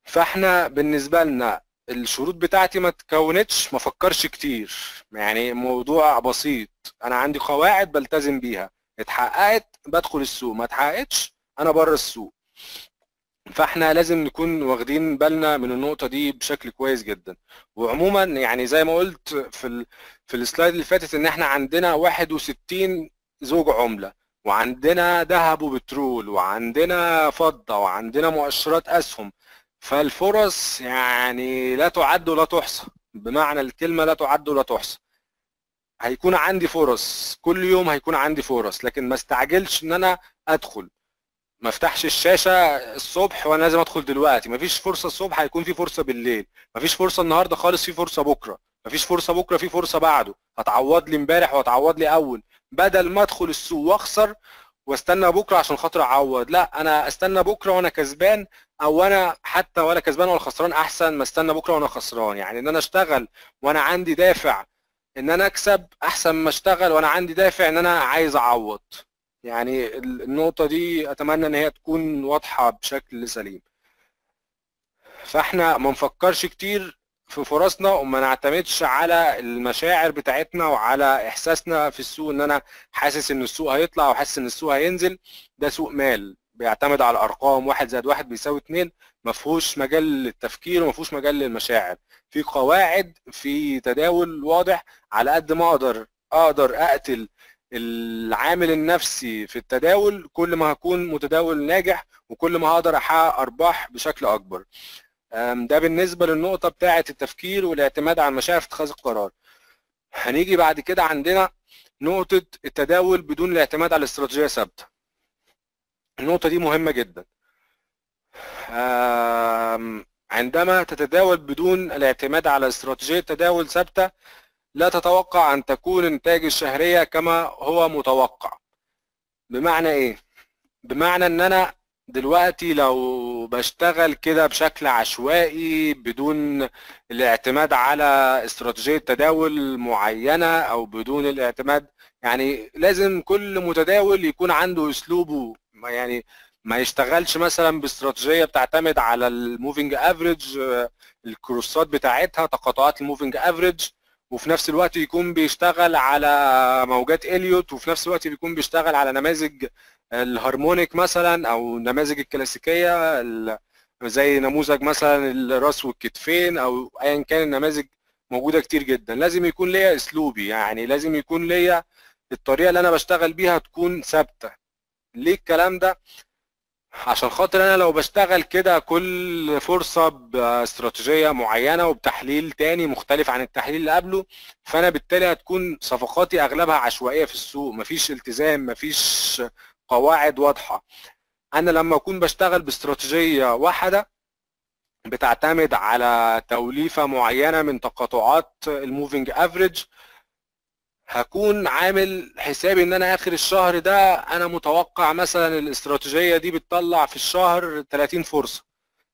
فاحنا بالنسبه لنا الشروط بتاعتي ما تكونتش ما فكرش كتير يعني موضوع بسيط انا عندي قواعد بلتزم بيها اتحققت بدخل السوق ما اتحققتش انا بره السوق فاحنا لازم نكون واخدين بالنا من النقطه دي بشكل كويس جدا وعموما يعني زي ما قلت في ال... في السلايد اللي فاتت ان احنا عندنا 61 زوج عمله وعندنا ذهب وبترول وعندنا فضه وعندنا مؤشرات اسهم فالفرص يعني لا تعد ولا تحصى بمعنى الكلمه لا تعد ولا تحصى هيكون عندي فرص كل يوم هيكون عندي فرص لكن ما استعجلش ان انا ادخل ما افتحش الشاشه الصبح وانا لازم ادخل دلوقتي ما فيش فرصه الصبح هيكون في فرصه بالليل ما فيش فرصه النهارده خالص في فرصه بكره ما فيش فرصه بكره في فرصه بعده هتعوض لي امبارح وهتعوض لي اول بدل ما ادخل السوق واخسر واستنى بكره عشان خاطر اعوض لا انا استنى بكره وانا كسبان او انا حتى ولا كسبان ولا خسران احسن ما استنى بكره وانا خسران يعني ان انا اشتغل وانا عندي دافع ان انا اكسب احسن ما اشتغل وانا عندي دافع ان انا عايز اعوض يعني النقطه دي اتمنى ان هي تكون واضحه بشكل سليم فاحنا ما نفكرش كتير في فرصنا وما نعتمدش على المشاعر بتاعتنا وعلى احساسنا في السوق ان انا حاسس ان السوق هيطلع او حاسس ان السوق هينزل ده سوق مال بيعتمد على ارقام واحد زائد واحد بيساوي اتنين ما فيهوش مجال للتفكير وما فيهوش مجال للمشاعر في قواعد في تداول واضح على قد ما اقدر اقدر اقتل العامل النفسي في التداول كل ما هكون متداول ناجح وكل ما هقدر احقق ارباح بشكل اكبر ده بالنسبه للنقطه بتاعه التفكير والاعتماد على المشاعر في اتخاذ القرار هنيجي بعد كده عندنا نقطه التداول بدون الاعتماد على استراتيجيه ثابته النقطة دي مهمة جدا عندما تتداول بدون الاعتماد على استراتيجية تداول ثابتة لا تتوقع أن تكون إنتاج الشهرية كما هو متوقع بمعنى إيه؟ بمعنى إن أنا دلوقتي لو بشتغل كده بشكل عشوائي بدون الاعتماد على استراتيجية تداول معينة أو بدون الاعتماد يعني لازم كل متداول يكون عنده أسلوبه ما يعني ما يشتغلش مثلا باستراتيجيه بتعتمد على الموفينج افريج آه، الكروسات بتاعتها تقاطعات الموفينج افريج وفي نفس الوقت يكون بيشتغل على موجات اليوت وفي نفس الوقت بيكون بيشتغل على نماذج الهارمونيك مثلا او النماذج الكلاسيكيه زي نموذج مثلا الراس والكتفين او ايا كان النماذج موجوده كتير جدا لازم يكون ليا اسلوبي يعني لازم يكون ليا الطريقه اللي انا بشتغل بيها تكون ثابته ليه الكلام ده عشان خاطر انا لو بشتغل كده كل فرصه باستراتيجيه معينه وبتحليل تاني مختلف عن التحليل اللي قبله فانا بالتالي هتكون صفقاتي اغلبها عشوائيه في السوق مفيش التزام مفيش قواعد واضحه انا لما اكون بشتغل باستراتيجيه واحده بتعتمد على توليفه معينه من تقاطعات الموفينج افريج هكون عامل حسابي ان انا اخر الشهر ده انا متوقع مثلا الاستراتيجيه دي بتطلع في الشهر 30 فرصه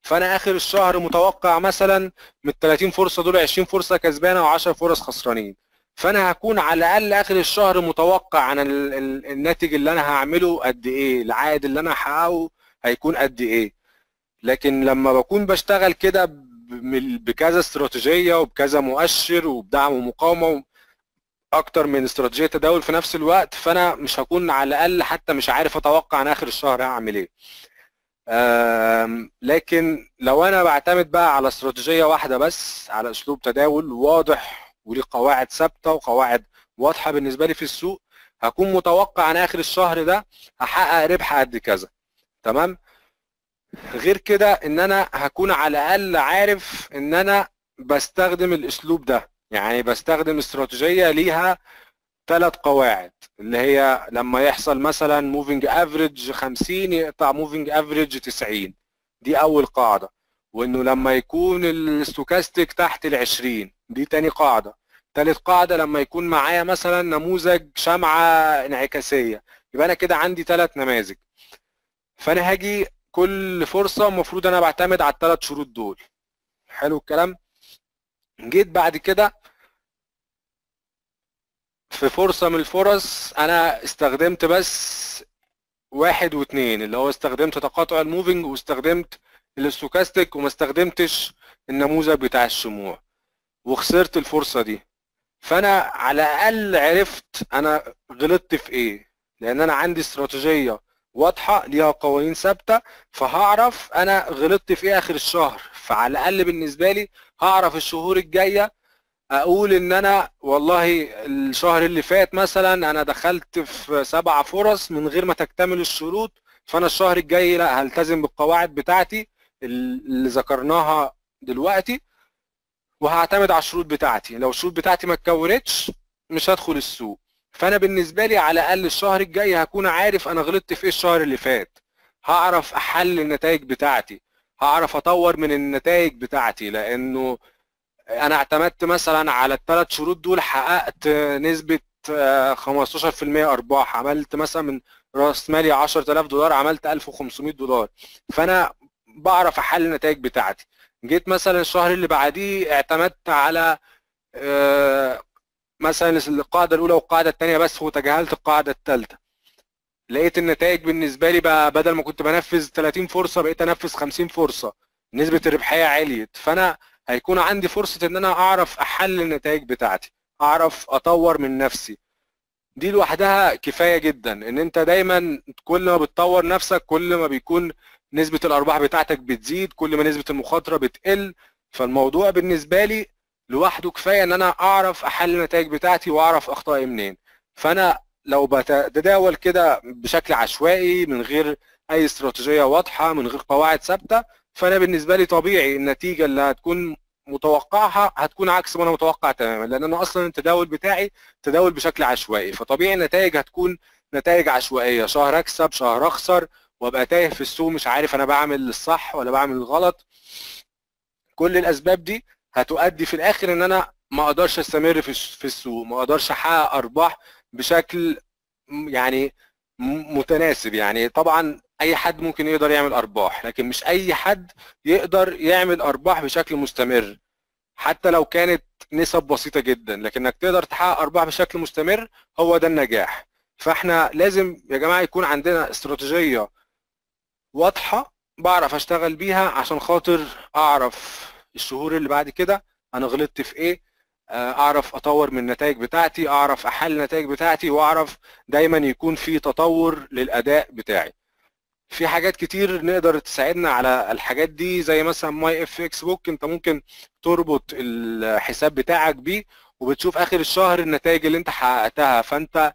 فانا اخر الشهر متوقع مثلا من ال 30 فرصه دول 20 فرصه كسبانه و10 فرص خسرانين فانا هكون على الاقل اخر الشهر متوقع عن الناتج اللي انا هعمله قد ايه العائد اللي انا هحققه هيكون قد ايه لكن لما بكون بشتغل كده بكذا استراتيجيه وبكذا مؤشر وبدعم ومقاومه اكتر من استراتيجيه تداول في نفس الوقت فانا مش هكون على الاقل حتى مش عارف اتوقع انا اخر الشهر هعمل ايه لكن لو انا بعتمد بقى على استراتيجيه واحده بس على اسلوب تداول واضح وليه قواعد ثابته وقواعد واضحه بالنسبه لي في السوق هكون متوقع انا اخر الشهر ده هحقق ربح قد كذا تمام غير كده ان انا هكون على الاقل عارف ان انا بستخدم الاسلوب ده يعني بستخدم استراتيجية ليها ثلاث قواعد اللي هي لما يحصل مثلا موفينج افريج 50 يقطع موفينج افريج 90 دي اول قاعده وانه لما يكون الاستوكاستيك تحت ال 20 دي تاني قاعده تالت قاعده لما يكون معايا مثلا نموذج شمعه انعكاسيه يبقى انا كده عندي ثلاث نماذج فانا هاجي كل فرصه المفروض انا بعتمد على الثلاث شروط دول حلو الكلام جيت بعد كده في فرصة من الفرص انا استخدمت بس واحد واتنين اللي هو استخدمت تقاطع الموفينج واستخدمت الاستوكاستيك وما استخدمتش النموذج بتاع الشموع وخسرت الفرصة دي فانا على الاقل عرفت انا غلطت في ايه لان انا عندي استراتيجية واضحة ليها قوانين ثابتة فهعرف انا غلطت في ايه اخر الشهر فعلى الاقل بالنسبة لي هعرف الشهور الجاية اقول ان انا والله الشهر اللي فات مثلا انا دخلت في سبع فرص من غير ما تكتمل الشروط فانا الشهر الجاي لا هلتزم بالقواعد بتاعتي اللي ذكرناها دلوقتي وهعتمد على الشروط بتاعتي لو الشروط بتاعتي ما اتكونتش مش هدخل السوق فانا بالنسبه لي على الاقل الشهر الجاي هكون عارف انا غلطت في ايه الشهر اللي فات هعرف احل النتائج بتاعتي هعرف اطور من النتائج بتاعتي لانه انا اعتمدت مثلا على الثلاث شروط دول حققت نسبه 15% آه، ارباح عملت مثلا من راس مالي 10000 دولار عملت 1500 دولار فانا بعرف احل النتائج بتاعتي جيت مثلا الشهر اللي بعديه اعتمدت على آه، مثلا القاعده الاولى والقاعده الثانيه بس وتجاهلت القاعده الثالثه لقيت النتائج بالنسبه لي بقى بدل ما كنت بنفذ 30 فرصه بقيت انفذ 50 فرصه نسبه الربحيه عليت فانا هيكون عندي فرصه ان انا اعرف احلل النتائج بتاعتي اعرف اطور من نفسي دي لوحدها كفايه جدا ان انت دايما كل ما بتطور نفسك كل ما بيكون نسبه الارباح بتاعتك بتزيد كل ما نسبه المخاطره بتقل فالموضوع بالنسبه لي لوحده كفايه ان انا اعرف احلل النتائج بتاعتي واعرف اخطائي منين فانا لو بتداول كده بشكل عشوائي من غير اي استراتيجيه واضحه من غير قواعد ثابته فانا بالنسبه لي طبيعي النتيجه اللي هتكون متوقعها هتكون عكس ما انا متوقع تماما لان انا اصلا التداول بتاعي تداول بشكل عشوائي فطبيعي النتائج هتكون نتائج عشوائيه شهر اكسب شهر اخسر وابقى تايه في السوق مش عارف انا بعمل الصح ولا بعمل الغلط كل الاسباب دي هتؤدي في الاخر ان انا ما اقدرش استمر في السوق ما اقدرش احقق ارباح بشكل يعني متناسب يعني طبعا اي حد ممكن يقدر يعمل ارباح لكن مش اي حد يقدر يعمل ارباح بشكل مستمر حتى لو كانت نسب بسيطه جدا لكنك تقدر تحقق ارباح بشكل مستمر هو ده النجاح فاحنا لازم يا جماعه يكون عندنا استراتيجيه واضحه بعرف اشتغل بيها عشان خاطر اعرف الشهور اللي بعد كده انا غلطت في ايه آه، اعرف اطور من النتائج بتاعتي اعرف احل النتائج بتاعتي واعرف دايما يكون في تطور للاداء بتاعي في حاجات كتير نقدر تساعدنا على الحاجات دي زي مثلا ماي اف اكس بوك انت ممكن تربط الحساب بتاعك بيه وبتشوف اخر الشهر النتائج اللي انت حققتها فانت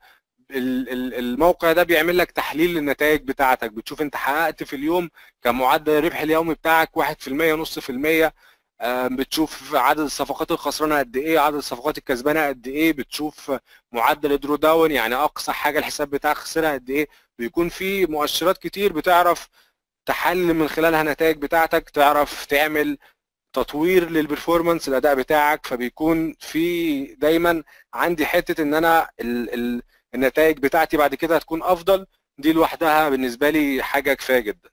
الموقع ده بيعمل لك تحليل للنتائج بتاعتك بتشوف انت حققت في اليوم كان معدل الربح اليومي بتاعك 1% نص في المية بتشوف عدد الصفقات الخسرانه قد ايه عدد الصفقات الكسبانه قد ايه بتشوف معدل الدرو داون يعني اقصى حاجه الحساب بتاعك خسرها قد ايه بيكون في مؤشرات كتير بتعرف تحلل من خلالها نتائج بتاعتك تعرف تعمل تطوير للبرفورمانس الاداء بتاعك فبيكون في دايما عندي حته ان انا ال ال النتائج بتاعتي بعد كده هتكون افضل دي لوحدها بالنسبه لي حاجه كفايه جدا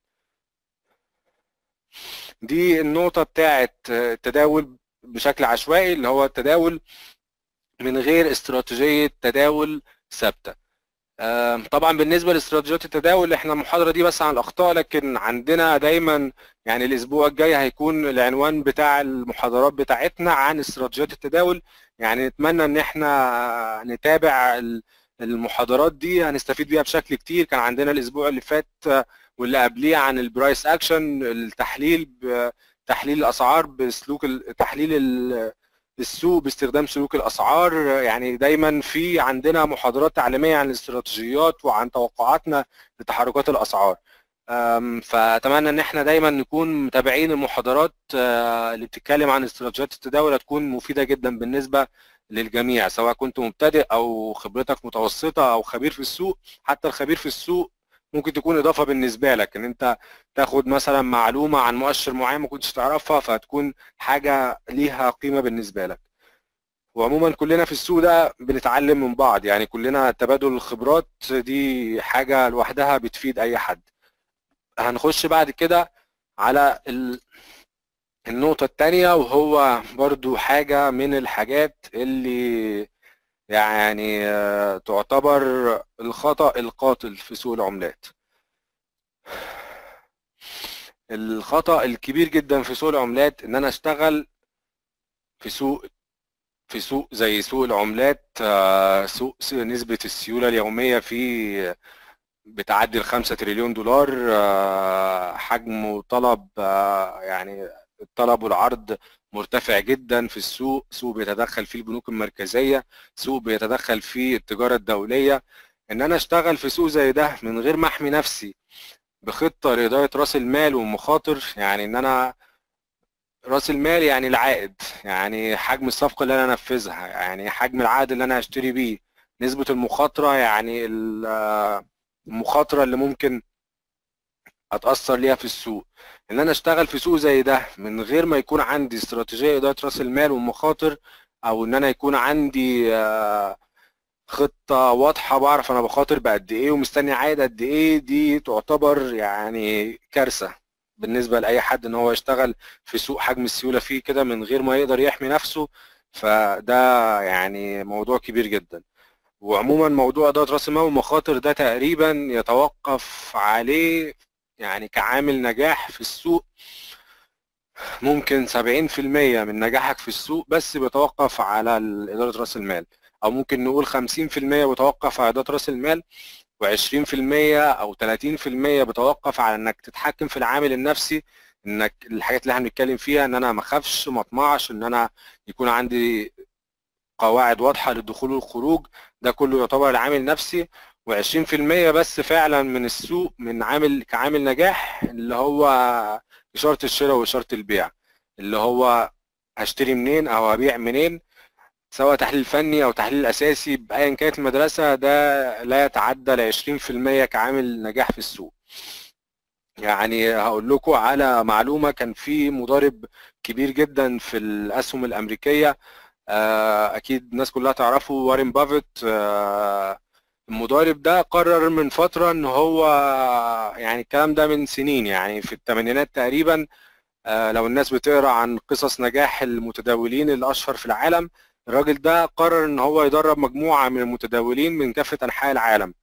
دي النقطه بتاعه التداول بشكل عشوائي اللي هو التداول من غير استراتيجيه تداول ثابته طبعا بالنسبه لاستراتيجيات التداول احنا المحاضره دي بس عن الاخطاء لكن عندنا دايما يعني الاسبوع الجاي هيكون العنوان بتاع المحاضرات بتاعتنا عن استراتيجيات التداول يعني نتمنى ان احنا نتابع المحاضرات دي هنستفيد بيها بشكل كتير كان عندنا الاسبوع اللي فات واللي قبليه عن البرايس اكشن التحليل تحليل الاسعار بسلوك تحليل السوق باستخدام سلوك الاسعار يعني دايما في عندنا محاضرات تعليميه عن الاستراتيجيات وعن توقعاتنا لتحركات الاسعار فاتمنى ان احنا دايما نكون متابعين المحاضرات آه، اللي بتتكلم عن استراتيجيات التداول تكون مفيده جدا بالنسبه للجميع سواء كنت مبتدئ او خبرتك متوسطه او خبير في السوق حتى الخبير في السوق ممكن تكون اضافه بالنسبه لك ان انت تاخد مثلا معلومه عن مؤشر معين ما كنتش تعرفها فهتكون حاجه ليها قيمه بالنسبه لك وعموما كلنا في السوق ده بنتعلم من بعض يعني كلنا تبادل الخبرات دي حاجه لوحدها بتفيد اي حد هنخش بعد كده على ال... النقطة الثانيه وهو برضو حاجة من الحاجات اللي يعني آه، تعتبر الخطأ القاتل في سوق العملات الخطأ الكبير جدا في سوق العملات ان انا اشتغل في سوق في سوق زي سوق العملات آه، سوق نسبة السيولة اليومية فيه بتعدي الخمسة 5 تريليون دولار آه، حجم وطلب يعني الطلب والعرض مرتفع جدا في السوق سوق بيتدخل فيه البنوك المركزية سوق بيتدخل فيه التجارة الدولية ان انا اشتغل في سوق زي ده من غير ما احمي نفسي بخطة لإدارة راس المال والمخاطر يعني ان انا راس المال يعني العائد يعني حجم الصفقة اللي انا انفذها يعني حجم العقد اللي انا هشتري بيه نسبة المخاطرة يعني المخاطرة اللي ممكن هتاثر ليها في السوق ان انا اشتغل في سوق زي ده من غير ما يكون عندي استراتيجيه اداره راس المال والمخاطر او ان انا يكون عندي آه، خطه واضحه بعرف انا بخاطر بقد ايه ومستني عائد قد ايه دي تعتبر يعني كارثه بالنسبه لاي حد ان هو يشتغل في سوق حجم السيوله فيه كده من غير ما يقدر يحمي نفسه فده يعني موضوع كبير جدا وعموما موضوع اداره راس المال والمخاطر ده تقريبا يتوقف عليه يعني كعامل نجاح في السوق ممكن 70% من نجاحك في السوق بس بيتوقف على إدارة رأس المال أو ممكن نقول 50% بيتوقف على إدارة رأس المال و20% أو 30% بيتوقف على إنك تتحكم في العامل النفسي إنك الحاجات اللي احنا بنتكلم فيها إن أنا ما أخافش وما أطمعش إن أنا يكون عندي قواعد واضحة للدخول والخروج ده كله يعتبر العامل النفسي و20% بس فعلا من السوق من عامل كعامل نجاح اللي هو اشاره الشراء واشاره البيع اللي هو هشتري منين او هبيع منين سواء تحليل فني او تحليل اساسي بايا كانت المدرسه ده لا يتعدى ال 20% كعامل نجاح في السوق يعني هقول لكم على معلومه كان في مضارب كبير جدا في الاسهم الامريكيه آه، اكيد الناس كلها تعرفه وارن بافيت آه، المضارب ده قرر من فترة ان هو يعني الكلام ده من سنين يعني في الثمانينات تقريبا آه، لو الناس بتقرا عن قصص نجاح المتداولين الاشهر في العالم الراجل ده قرر ان هو يدرب مجموعة من المتداولين من كافة انحاء العالم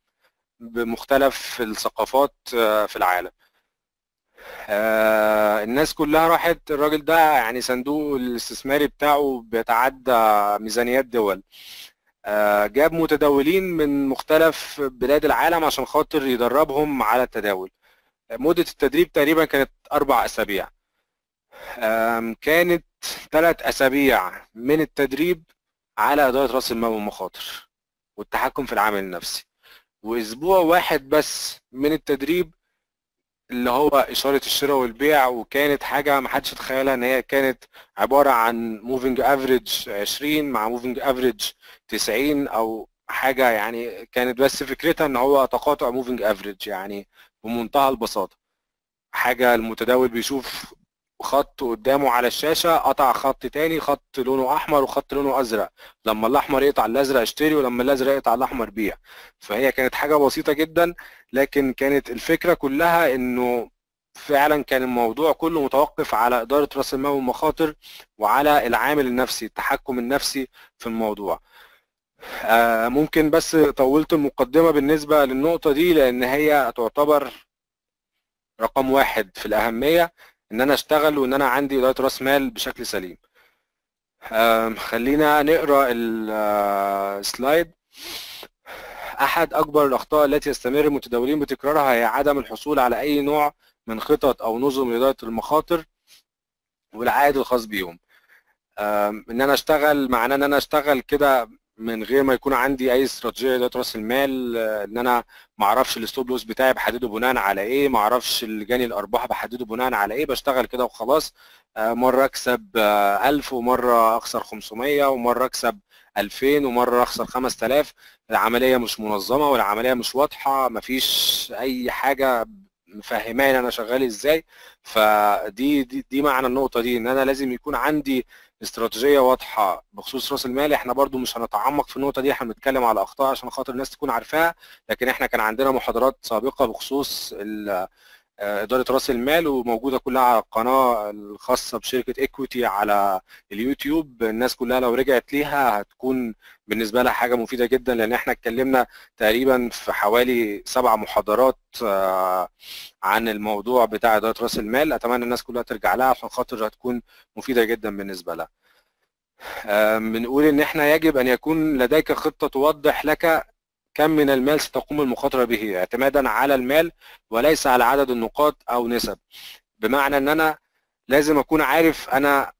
بمختلف الثقافات آه، في العالم آه، الناس كلها راحت الراجل ده يعني صندوق الاستثماري بتاعه بيتعدى ميزانيات دول آه، جاب متداولين من مختلف بلاد العالم عشان خاطر يدربهم على التداول مدة التدريب تقريبا كانت أربع أسابيع كانت ثلاث أسابيع من التدريب على إدارة رأس المال والمخاطر والتحكم في العامل النفسي وأسبوع واحد بس من التدريب اللي هو إشارة الشراء والبيع وكانت حاجة ما حدش يتخيلها إن هي كانت عبارة عن موفينج افريج 20 مع موفينج افريج 90 أو حاجة يعني كانت بس فكرتها إن هو تقاطع موفينج افريج يعني بمنتهى البساطة حاجة المتداول بيشوف خط قدامه على الشاشة قطع خط تاني خط لونه أحمر وخط لونه أزرق لما الأحمر يقطع الأزرق اشتري ولما الأزرق يقطع الأحمر بيع فهي كانت حاجة بسيطة جدا لكن كانت الفكرة كلها إنه فعلا كان الموضوع كله متوقف على إدارة رأس المال والمخاطر وعلى العامل النفسي التحكم النفسي في الموضوع آه ممكن بس طولت المقدمة بالنسبة للنقطة دي لأن هي تعتبر رقم واحد في الأهمية ان انا اشتغل وان انا عندي اداره راس مال بشكل سليم خلينا نقرا السلايد آه، احد اكبر الاخطاء التي يستمر المتداولين بتكرارها هي عدم الحصول على اي نوع من خطط او نظم لاداره المخاطر والعائد الخاص بيهم ان انا اشتغل معناه ان انا اشتغل كده من غير ما يكون عندي اي استراتيجيه اداره راس المال آه، ان انا ما اعرفش الستوب لوس بتاعي بحدده بناء على ايه ما اعرفش اللي جاني الارباح بحدده بناء على ايه بشتغل كده وخلاص آه، مره اكسب 1000 آه، ومره اخسر 500 ومره اكسب 2000 ومره اخسر 5000 العمليه مش منظمه والعمليه مش واضحه ما فيش اي حاجه مفهماني انا شغال ازاي فدي دي, دي معنى النقطه دي ان انا لازم يكون عندي استراتيجيه واضحه بخصوص راس المال احنا برضو مش هنتعمق في النقطه دي احنا بنتكلم على اخطاء عشان خاطر الناس تكون عارفاها لكن احنا كان عندنا محاضرات سابقه بخصوص اداره راس المال وموجوده كلها على القناه الخاصه بشركه ايكويتي على اليوتيوب الناس كلها لو رجعت ليها هتكون بالنسبه لها حاجه مفيده جدا لان احنا اتكلمنا تقريبا في حوالي سبع محاضرات آه، عن الموضوع بتاع اداره راس المال اتمنى الناس كلها ترجع لها عشان خاطر هتكون مفيده جدا بالنسبه لها آه، بنقول ان احنا يجب ان يكون لديك خطه توضح لك كم من المال ستقوم المخاطرة به اعتمادا على المال وليس على عدد النقاط أو نسب بمعنى أن أنا لازم أكون عارف أنا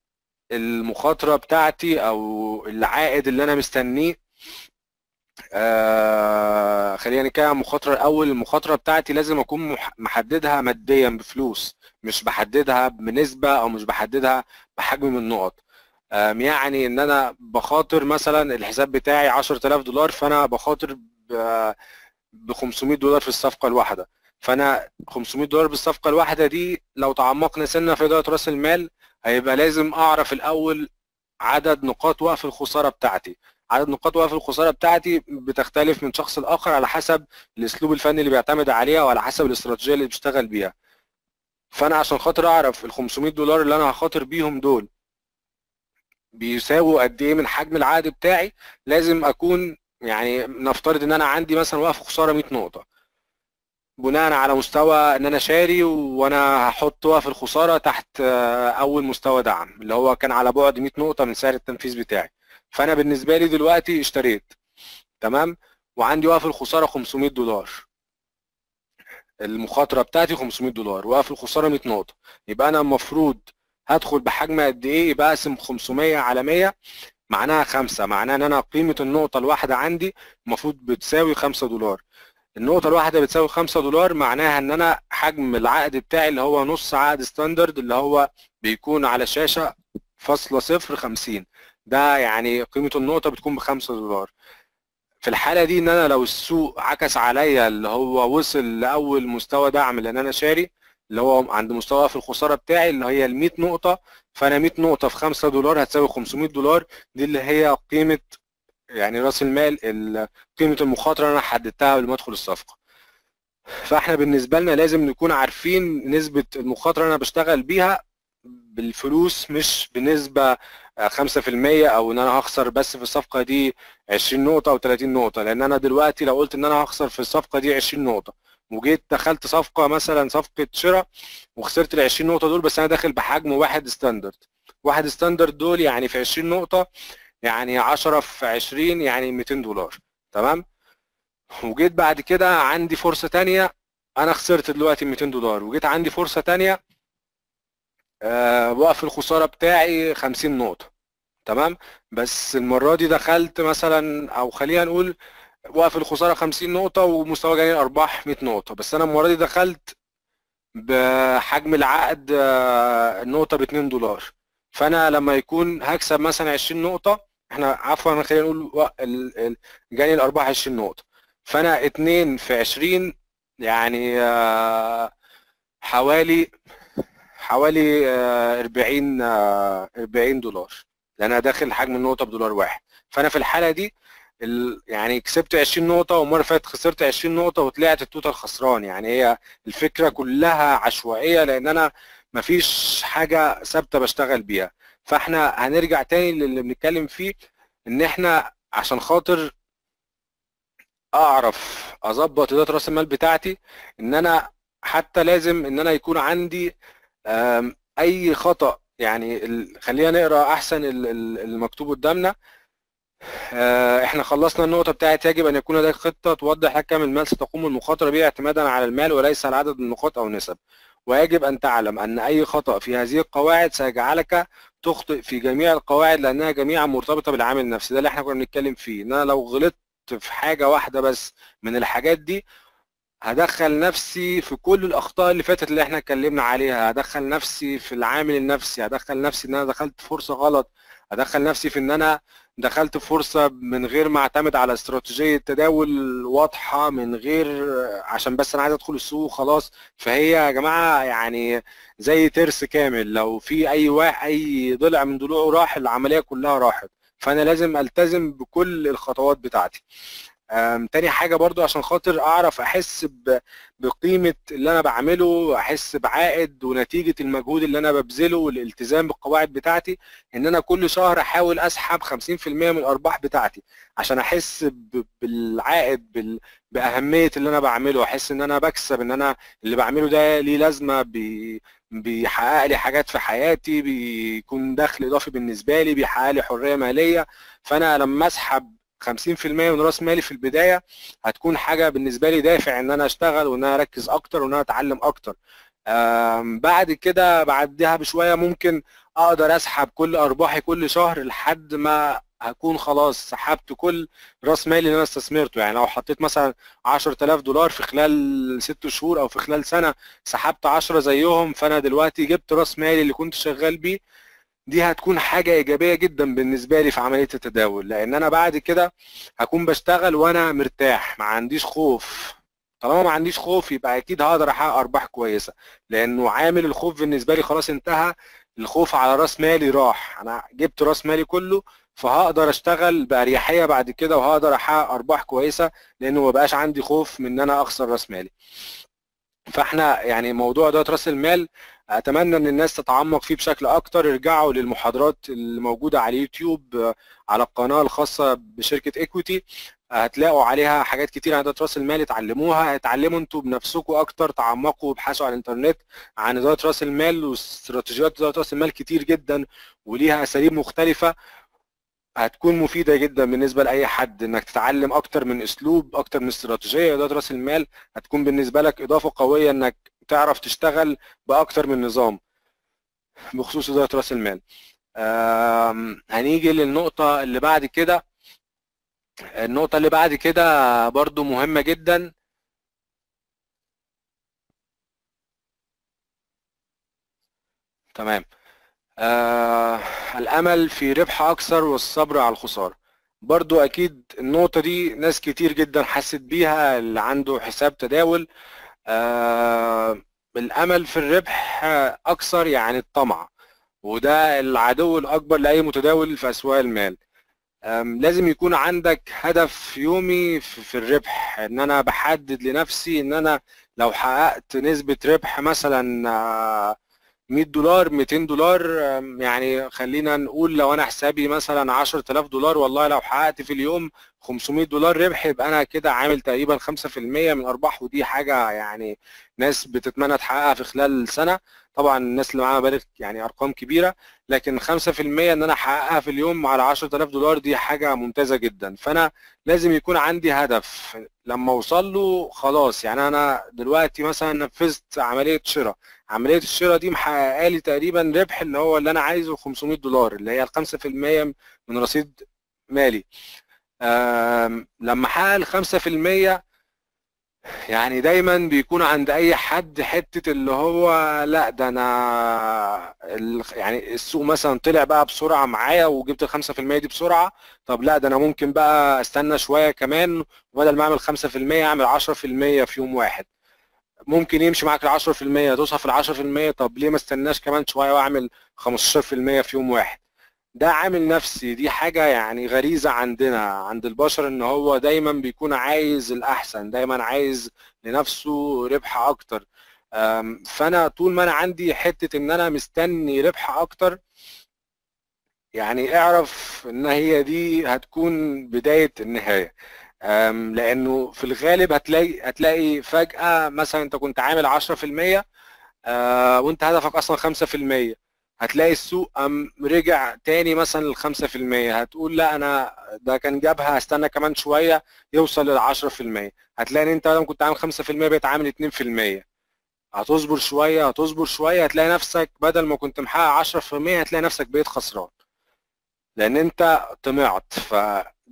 المخاطرة بتاعتي أو العائد اللي أنا مستنيه آه خلينا كده مخاطرة الأول المخاطرة بتاعتي لازم أكون محددها ماديا بفلوس مش بحددها بنسبة أو مش بحددها بحجم من النقط آه، يعني إن أنا بخاطر مثلا الحساب بتاعي 10000 دولار فأنا بخاطر ب 500 دولار في الصفقه الواحده فانا 500 دولار بالصفقه الواحده دي لو تعمقنا سنه في اداره راس المال هيبقى لازم اعرف الاول عدد نقاط وقف الخساره بتاعتي عدد نقاط وقف الخساره بتاعتي بتختلف من شخص لاخر على حسب الاسلوب الفني اللي بيعتمد عليها وعلى حسب الاستراتيجيه اللي بيشتغل بيها فانا عشان خاطر اعرف ال 500 دولار اللي انا هخاطر بيهم دول بيساووا قد ايه من حجم العقد بتاعي لازم اكون يعني نفترض ان انا عندي مثلا وقف خساره 100 نقطه بناء على مستوى ان انا شاري وانا هحط وقف الخساره تحت اول مستوى دعم اللي هو كان على بعد 100 نقطه من سعر التنفيذ بتاعي فانا بالنسبه لي دلوقتي اشتريت تمام وعندي وقف الخساره 500 دولار المخاطره بتاعتي 500 دولار وقف الخساره 100 نقطه يبقى انا المفروض هدخل بحجم قد ايه يبقى اقسم 500 على 100 معناها خمسة معناها ان انا قيمة النقطة الواحدة عندي المفروض بتساوي خمسة دولار النقطة الواحدة بتساوي خمسة دولار معناها ان انا حجم العقد بتاعي اللي هو نص عقد ستاندرد اللي هو بيكون على شاشة فاصلة صفر خمسين ده يعني قيمة النقطة بتكون بخمسة دولار في الحالة دي ان انا لو السوق عكس عليا اللي هو وصل لأول مستوى دعم لان انا شاري اللي هو عند مستوى في الخساره بتاعي اللي هي ال 100 نقطه فانا 100 نقطه في 5 دولار هتساوي 500 دولار دي اللي هي قيمه يعني راس المال قيمه المخاطره اللي انا حددتها قبل ما ادخل الصفقه فاحنا بالنسبه لنا لازم نكون عارفين نسبه المخاطره اللي انا بشتغل بيها بالفلوس مش بنسبه 5% آه، او ان انا هخسر بس في الصفقه دي 20 نقطه او 30 نقطه لان انا دلوقتي لو قلت ان انا هخسر في الصفقه دي 20 نقطه وجيت دخلت صفقه مثلا صفقه شراء وخسرت ال 20 نقطه دول بس انا داخل بحجم واحد ستاندرد واحد ستاندرد دول يعني في 20 نقطه يعني 10 في 20 يعني 200 دولار تمام وجيت بعد كده عندي فرصه ثانيه انا خسرت دلوقتي 200 دولار وجيت عندي فرصه ثانيه آه، وقف الخساره بتاعي 50 نقطه تمام بس المره دي دخلت مثلا او خلينا نقول وقف الخساره 50 نقطه ومستوى جاي الارباح 100 نقطه بس انا المره دي دخلت بحجم العقد آه، النقطه ب 2 دولار فانا لما يكون هكسب مثلا 20 نقطه احنا عفوا خلينا نقول جاني الارباح 20 نقطه فانا 2 في 20 يعني آه، حوالي حوالي 40 آه، 40 دولار لان انا داخل حجم النقطه بدولار واحد فانا في الحاله دي يعني كسبت 20 نقطة والمرة اللي فاتت خسرت 20 نقطة وطلعت التوتال خسران يعني هي الفكرة كلها عشوائية لأن أنا مفيش حاجة ثابتة بشتغل بيها فاحنا هنرجع تاني للي بنتكلم فيه إن احنا عشان خاطر أعرف أظبط إدارة رأس المال بتاعتي إن أنا حتى لازم إن أنا يكون عندي أي خطأ يعني خلينا نقرا أحسن المكتوب قدامنا آه، احنا خلصنا النقطة بتاعت يجب أن يكون لديك خطة توضح لك كم المال ستقوم المخاطرة به اعتمادا على المال وليس على عدد النقاط أو النسب ويجب أن تعلم أن أي خطأ في هذه القواعد سيجعلك تخطئ في جميع القواعد لأنها جميعا مرتبطة بالعامل النفسي ده اللي احنا كنا بنتكلم فيه إن أنا لو غلطت في حاجة واحدة بس من الحاجات دي هدخل نفسي في كل الاخطاء اللي فاتت اللي احنا اتكلمنا عليها هدخل نفسي في العامل النفسي هدخل نفسي ان انا دخلت فرصه غلط هدخل نفسي في ان انا دخلت فرصة من غير ما اعتمد على استراتيجية تداول واضحة من غير عشان بس انا عايز ادخل السوق خلاص فهي يا جماعة يعني زي ترس كامل لو في اي واحد اي ضلع من ضلوعه راح العملية كلها راحت فانا لازم التزم بكل الخطوات بتاعتي تاني حاجه برضو عشان خاطر اعرف احس بقيمه اللي انا بعمله احس بعائد ونتيجه المجهود اللي انا ببذله والالتزام بالقواعد بتاعتي ان انا كل شهر احاول اسحب 50% من الارباح بتاعتي عشان احس بالعائد بال... باهميه اللي انا بعمله احس ان انا بكسب ان انا اللي بعمله ده ليه لازمه بي... بيحقق لي حاجات في حياتي بيكون دخل اضافي بالنسبه لي بيحقق لي حريه ماليه فانا لما اسحب 50% من راس مالي في البدايه هتكون حاجه بالنسبه لي دافع ان انا اشتغل وان انا اركز اكتر وان انا اتعلم اكتر بعد كده بعدها بشويه ممكن اقدر اسحب كل ارباحي كل شهر لحد ما هكون خلاص سحبت كل راس مالي اللي انا استثمرته يعني لو حطيت مثلا 10000 دولار في خلال ست شهور او في خلال سنه سحبت 10 زيهم فانا دلوقتي جبت راس مالي اللي كنت شغال بيه دي هتكون حاجة إيجابية جدا بالنسبة لي في عملية التداول لأن أنا بعد كده هكون بشتغل وأنا مرتاح ما عنديش خوف طالما ما عنديش خوف يبقى أكيد هقدر أحقق أرباح كويسة لأنه عامل الخوف بالنسبة لي خلاص انتهى الخوف على راس مالي راح أنا جبت راس مالي كله فهقدر اشتغل باريحيه بعد كده وهقدر احقق ارباح كويسه لانه ما بقاش عندي خوف من ان انا اخسر راس مالي فاحنا يعني موضوع دوت راس المال اتمنى ان الناس تتعمق فيه بشكل اكتر ارجعوا للمحاضرات اللي موجوده على اليوتيوب على القناه الخاصه بشركه ايكويتي هتلاقوا عليها حاجات كتير عن اداره راس المال اتعلموها اتعلموا انتوا بنفسكم اكتر تعمقوا وابحثوا على الانترنت عن اداره راس المال واستراتيجيات اداره راس المال كتير جدا وليها اساليب مختلفه هتكون مفيدة جدا بالنسبة لأي حد إنك تتعلم أكتر من أسلوب أكتر من استراتيجية إدارة رأس المال هتكون بالنسبة لك إضافة قوية إنك تعرف تشتغل باكثر من نظام بخصوص اداره راس المال هنيجي للنقطه اللي بعد كده النقطه اللي بعد كده برضو مهمه جدا تمام آه الامل في ربح اكثر والصبر على الخساره برضو اكيد النقطه دي ناس كتير جدا حست بيها اللي عنده حساب تداول آه، الامل في الربح اكثر يعني الطمع وده العدو الاكبر لاي متداول في اسواق المال لازم يكون عندك هدف يومي في الربح ان انا بحدد لنفسي ان انا لو حققت نسبة ربح مثلا آه، 100 دولار 200 دولار يعني خلينا نقول لو انا حسابي مثلا 10000 دولار والله لو حققت في اليوم 500 دولار ربح يبقى انا كده عامل تقريبا 5% من ارباح ودي حاجه يعني ناس بتتمنى تحققها في خلال سنه طبعا الناس اللي معاها مبالغ يعني ارقام كبيره لكن 5% ان انا احققها في اليوم على 10000 دولار دي حاجه ممتازه جدا فانا لازم يكون عندي هدف لما اوصل له خلاص يعني انا دلوقتي مثلا نفذت عمليه شراء عمليه الشراء دي محققه لي تقريبا ربح اللي هو اللي انا عايزه 500 دولار اللي هي ال 5% من رصيد مالي لما حقق ال 5% يعني دايما بيكون عند اي حد حته اللي هو لا ده انا يعني السوق مثلا طلع بقى بسرعه معايا وجبت ال 5% دي بسرعه طب لا ده انا ممكن بقى استنى شويه كمان وبدل ما اعمل 5% اعمل 10% في يوم واحد ممكن يمشي معاك ال 10% توصل ال 10% طب ليه ما استناش كمان شويه واعمل 15% في يوم واحد ده عامل نفسي دي حاجه يعني غريزه عندنا عند البشر ان هو دايما بيكون عايز الاحسن دايما عايز لنفسه ربح اكتر فانا طول ما انا عندي حته ان انا مستني ربح اكتر يعني اعرف ان هي دي هتكون بدايه النهايه لانه في الغالب هتلاقي هتلاقي فجاه مثلا انت كنت عامل 10% آه، وانت هدفك اصلا 5% هتلاقي السوق أم رجع تاني مثلا لل 5% هتقول لا انا ده كان جابها استنى كمان شويه يوصل لل 10% هتلاقي ان انت بدل ما كنت عامل 5% بقيت عامل 2% هتصبر شويه هتصبر شويه هتلاقي نفسك بدل ما كنت محقق 10% هتلاقي نفسك بقيت خسران لان انت طمعت ف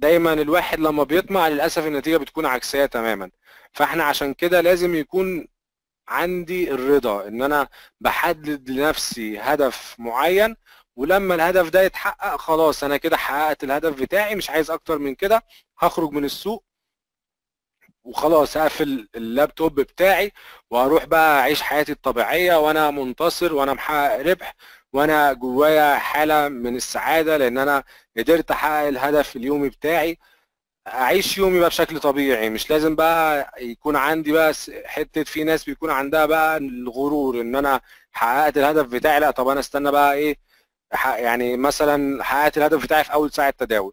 دايما الواحد لما بيطمع للاسف النتيجه بتكون عكسيه تماما فاحنا عشان كده لازم يكون عندي الرضا ان انا بحدد لنفسي هدف معين ولما الهدف ده يتحقق خلاص انا كده حققت الهدف بتاعي مش عايز اكتر من كده هخرج من السوق وخلاص هقفل اللابتوب بتاعي واروح بقى اعيش حياتي الطبيعيه وانا منتصر وانا محقق ربح وانا جوايا حاله من السعاده لان انا قدرت احقق الهدف اليومي بتاعي اعيش يومي بقى بشكل طبيعي مش لازم بقى يكون عندي بقى حته في ناس بيكون عندها بقى الغرور ان انا حققت الهدف بتاعي لا طب انا استنى بقى ايه يعني مثلا حققت الهدف بتاعي في اول ساعه تداول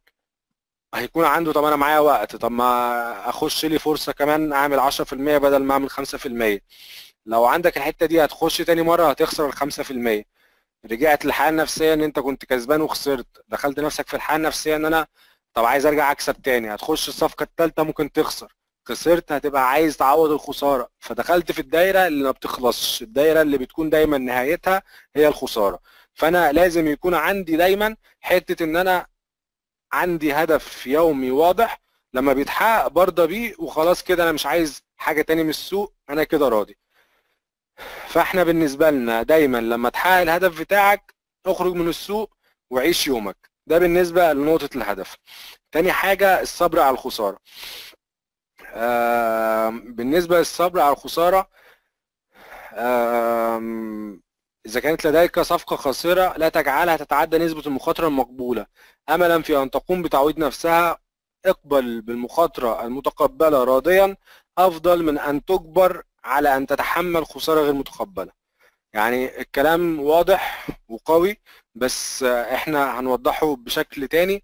هيكون عنده طب انا معايا وقت طب ما اخش لي فرصه كمان اعمل 10% بدل ما اعمل 5% لو عندك الحته دي هتخش تاني مره هتخسر ال 5% رجعت للحياه النفسيه ان انت كنت كسبان وخسرت دخلت نفسك في الحياه النفسيه ان انا طب عايز ارجع اكسب تاني هتخش الصفقه الثالثه ممكن تخسر خسرت هتبقى عايز تعوض الخساره فدخلت في الدايره اللي ما بتخلصش الدايره اللي بتكون دايما نهايتها هي الخساره فانا لازم يكون عندي دايما حته ان انا عندي هدف يومي واضح لما بيتحقق برضى بيه وخلاص كده انا مش عايز حاجه تاني من السوق انا كده راضي فاحنا بالنسبه لنا دايما لما تحقق الهدف بتاعك اخرج من السوق وعيش يومك ده بالنسبه لنقطه الهدف تاني حاجه الصبر على الخساره آه بالنسبه للصبر على الخساره آه إذا كانت لديك صفقة خاسرة لا تجعلها تتعدى نسبة المخاطرة المقبولة أملا في أن تقوم بتعويض نفسها اقبل بالمخاطرة المتقبلة راضيا أفضل من أن تجبر على أن تتحمل خسارة غير متقبلة يعني الكلام واضح وقوي بس احنا هنوضحه بشكل تاني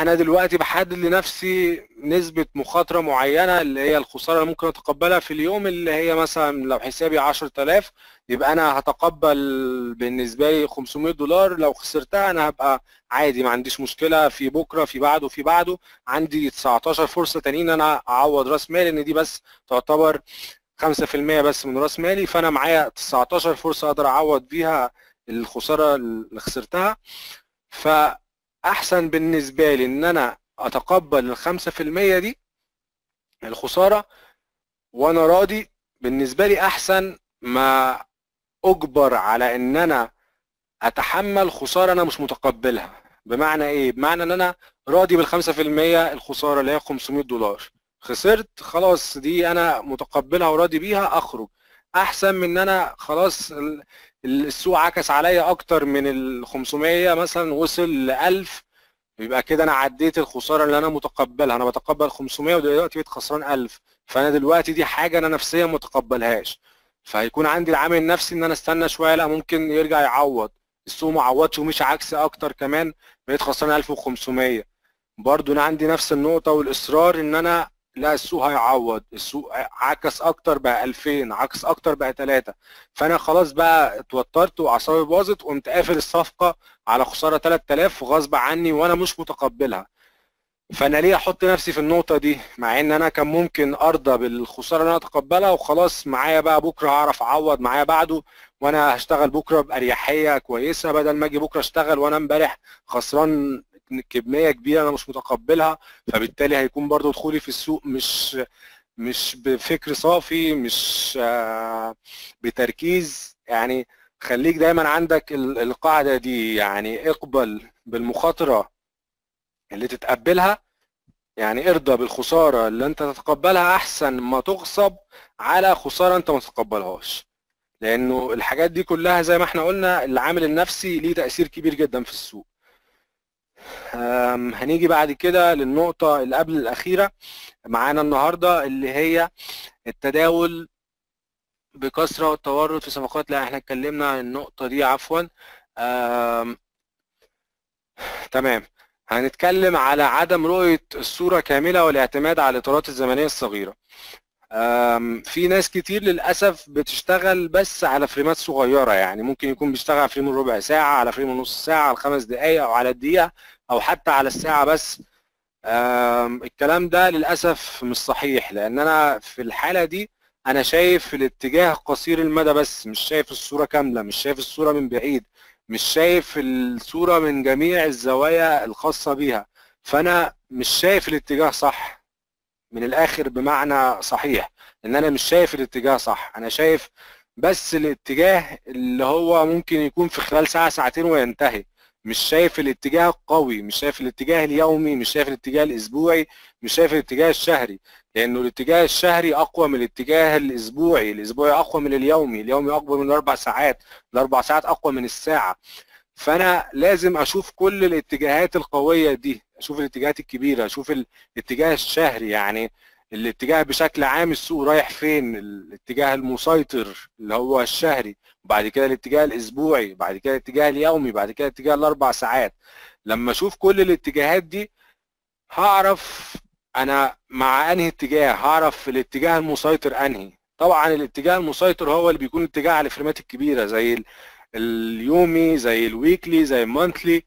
انا دلوقتي بحدد لنفسي نسبة مخاطرة معينة اللي هي الخسارة اللي ممكن اتقبلها في اليوم اللي هي مثلا لو حسابي 10000 يبقى انا هتقبل بالنسبة لي 500 دولار لو خسرتها انا هبقى عادي ما عنديش مشكلة في بكرة في بعده في بعده عندي 19 فرصة تانيين انا اعوض راس مالي ان دي بس تعتبر 5% بس من راس مالي فانا معايا 19 فرصة اقدر اعوض بيها الخسارة اللي خسرتها ف احسن بالنسبه لي ان انا اتقبل الخمسة في المية دي الخسارة وانا راضي بالنسبة لي احسن ما اجبر على ان انا اتحمل خسارة انا مش متقبلها بمعنى ايه بمعنى ان انا راضي بالخمسة في المية الخسارة اللي هي 500 دولار خسرت خلاص دي انا متقبلها وراضي بيها اخرج احسن من ان انا خلاص السوق عكس عليا اكتر من ال 500 مثلا وصل ل 1000 يبقى كده انا عديت الخساره اللي انا متقبلها انا بتقبل 500 ودلوقتي بقيت خسران 1000 فانا دلوقتي دي حاجه انا نفسيا ما اتقبلهاش فهيكون عندي العامل النفسي ان انا استنى شويه لا ممكن يرجع يعوض السوق ما عوضش ومش عكسي اكتر كمان بقيت خسران 1500 برضو انا عندي نفس النقطه والاصرار ان انا لا السوق هيعوض السوق عكس اكتر بقى 2000 عكس اكتر بقى 3 فانا خلاص بقى اتوترت واعصابي باظت وقمت قافل الصفقه على خساره 3000 غصب عني وانا مش متقبلها فانا ليه احط نفسي في النقطه دي مع ان انا كان ممكن ارضى بالخساره اللي انا اتقبلها وخلاص معايا بقى بكره هعرف اعوض معايا بعده وانا هشتغل بكره باريحيه كويسه بدل ما اجي بكره اشتغل وانا امبارح خسران كميه كبيره انا مش متقبلها فبالتالي هيكون برضو دخولي في السوق مش مش بفكر صافي مش آه، بتركيز يعني خليك دايما عندك القاعده دي يعني اقبل بالمخاطره اللي تتقبلها يعني ارضى بالخساره اللي انت تتقبلها احسن ما تغصب على خساره انت ما تتقبلهاش لانه الحاجات دي كلها زي ما احنا قلنا العامل النفسي ليه تاثير كبير جدا في السوق هنيجي بعد كده للنقطة اللي قبل الأخيرة معانا النهاردة اللي هي التداول بكثرة والتورط في صفقات لا احنا اتكلمنا عن النقطة دي عفوا تمام هنتكلم على عدم رؤية الصورة كاملة والاعتماد على الإطارات الزمنية الصغيرة في ناس كتير للاسف بتشتغل بس على فريمات صغيره يعني ممكن يكون بيشتغل على فريم ربع ساعه على فريم نص ساعه على خمس دقائق او على الدقيقه او حتى على الساعه بس الكلام ده للاسف مش صحيح لان انا في الحاله دي انا شايف الاتجاه قصير المدى بس مش شايف الصوره كامله مش شايف الصوره من بعيد مش شايف الصوره من جميع الزوايا الخاصه بيها فانا مش شايف الاتجاه صح من الاخر بمعنى صحيح ان انا مش شايف الاتجاه صح انا شايف بس الاتجاه اللي هو ممكن يكون في خلال ساعه ساعتين وينتهي مش شايف الاتجاه القوي مش شايف الاتجاه اليومي مش شايف الاتجاه الاسبوعي مش شايف الاتجاه الشهري لانه الاتجاه الشهري اقوى من الاتجاه الاسبوعي الاسبوعي اقوى من اليومي اليومي اقوى من الاربع ساعات الاربع ساعات اقوى من الساعه فانا لازم اشوف كل الاتجاهات القويه دي اشوف الاتجاهات الكبيره اشوف الاتجاه الشهري يعني الاتجاه بشكل عام السوق رايح فين الاتجاه المسيطر اللي هو الشهري بعد كده الاتجاه الاسبوعي بعد كده الاتجاه اليومي بعد كده الاتجاه الاربع ساعات لما اشوف كل الاتجاهات دي هعرف انا مع انهي اتجاه هعرف الاتجاه المسيطر انهي طبعا الاتجاه المسيطر هو اللي بيكون اتجاه على الفريمات الكبيره زي اليومي زي الويكلي زي المونثلي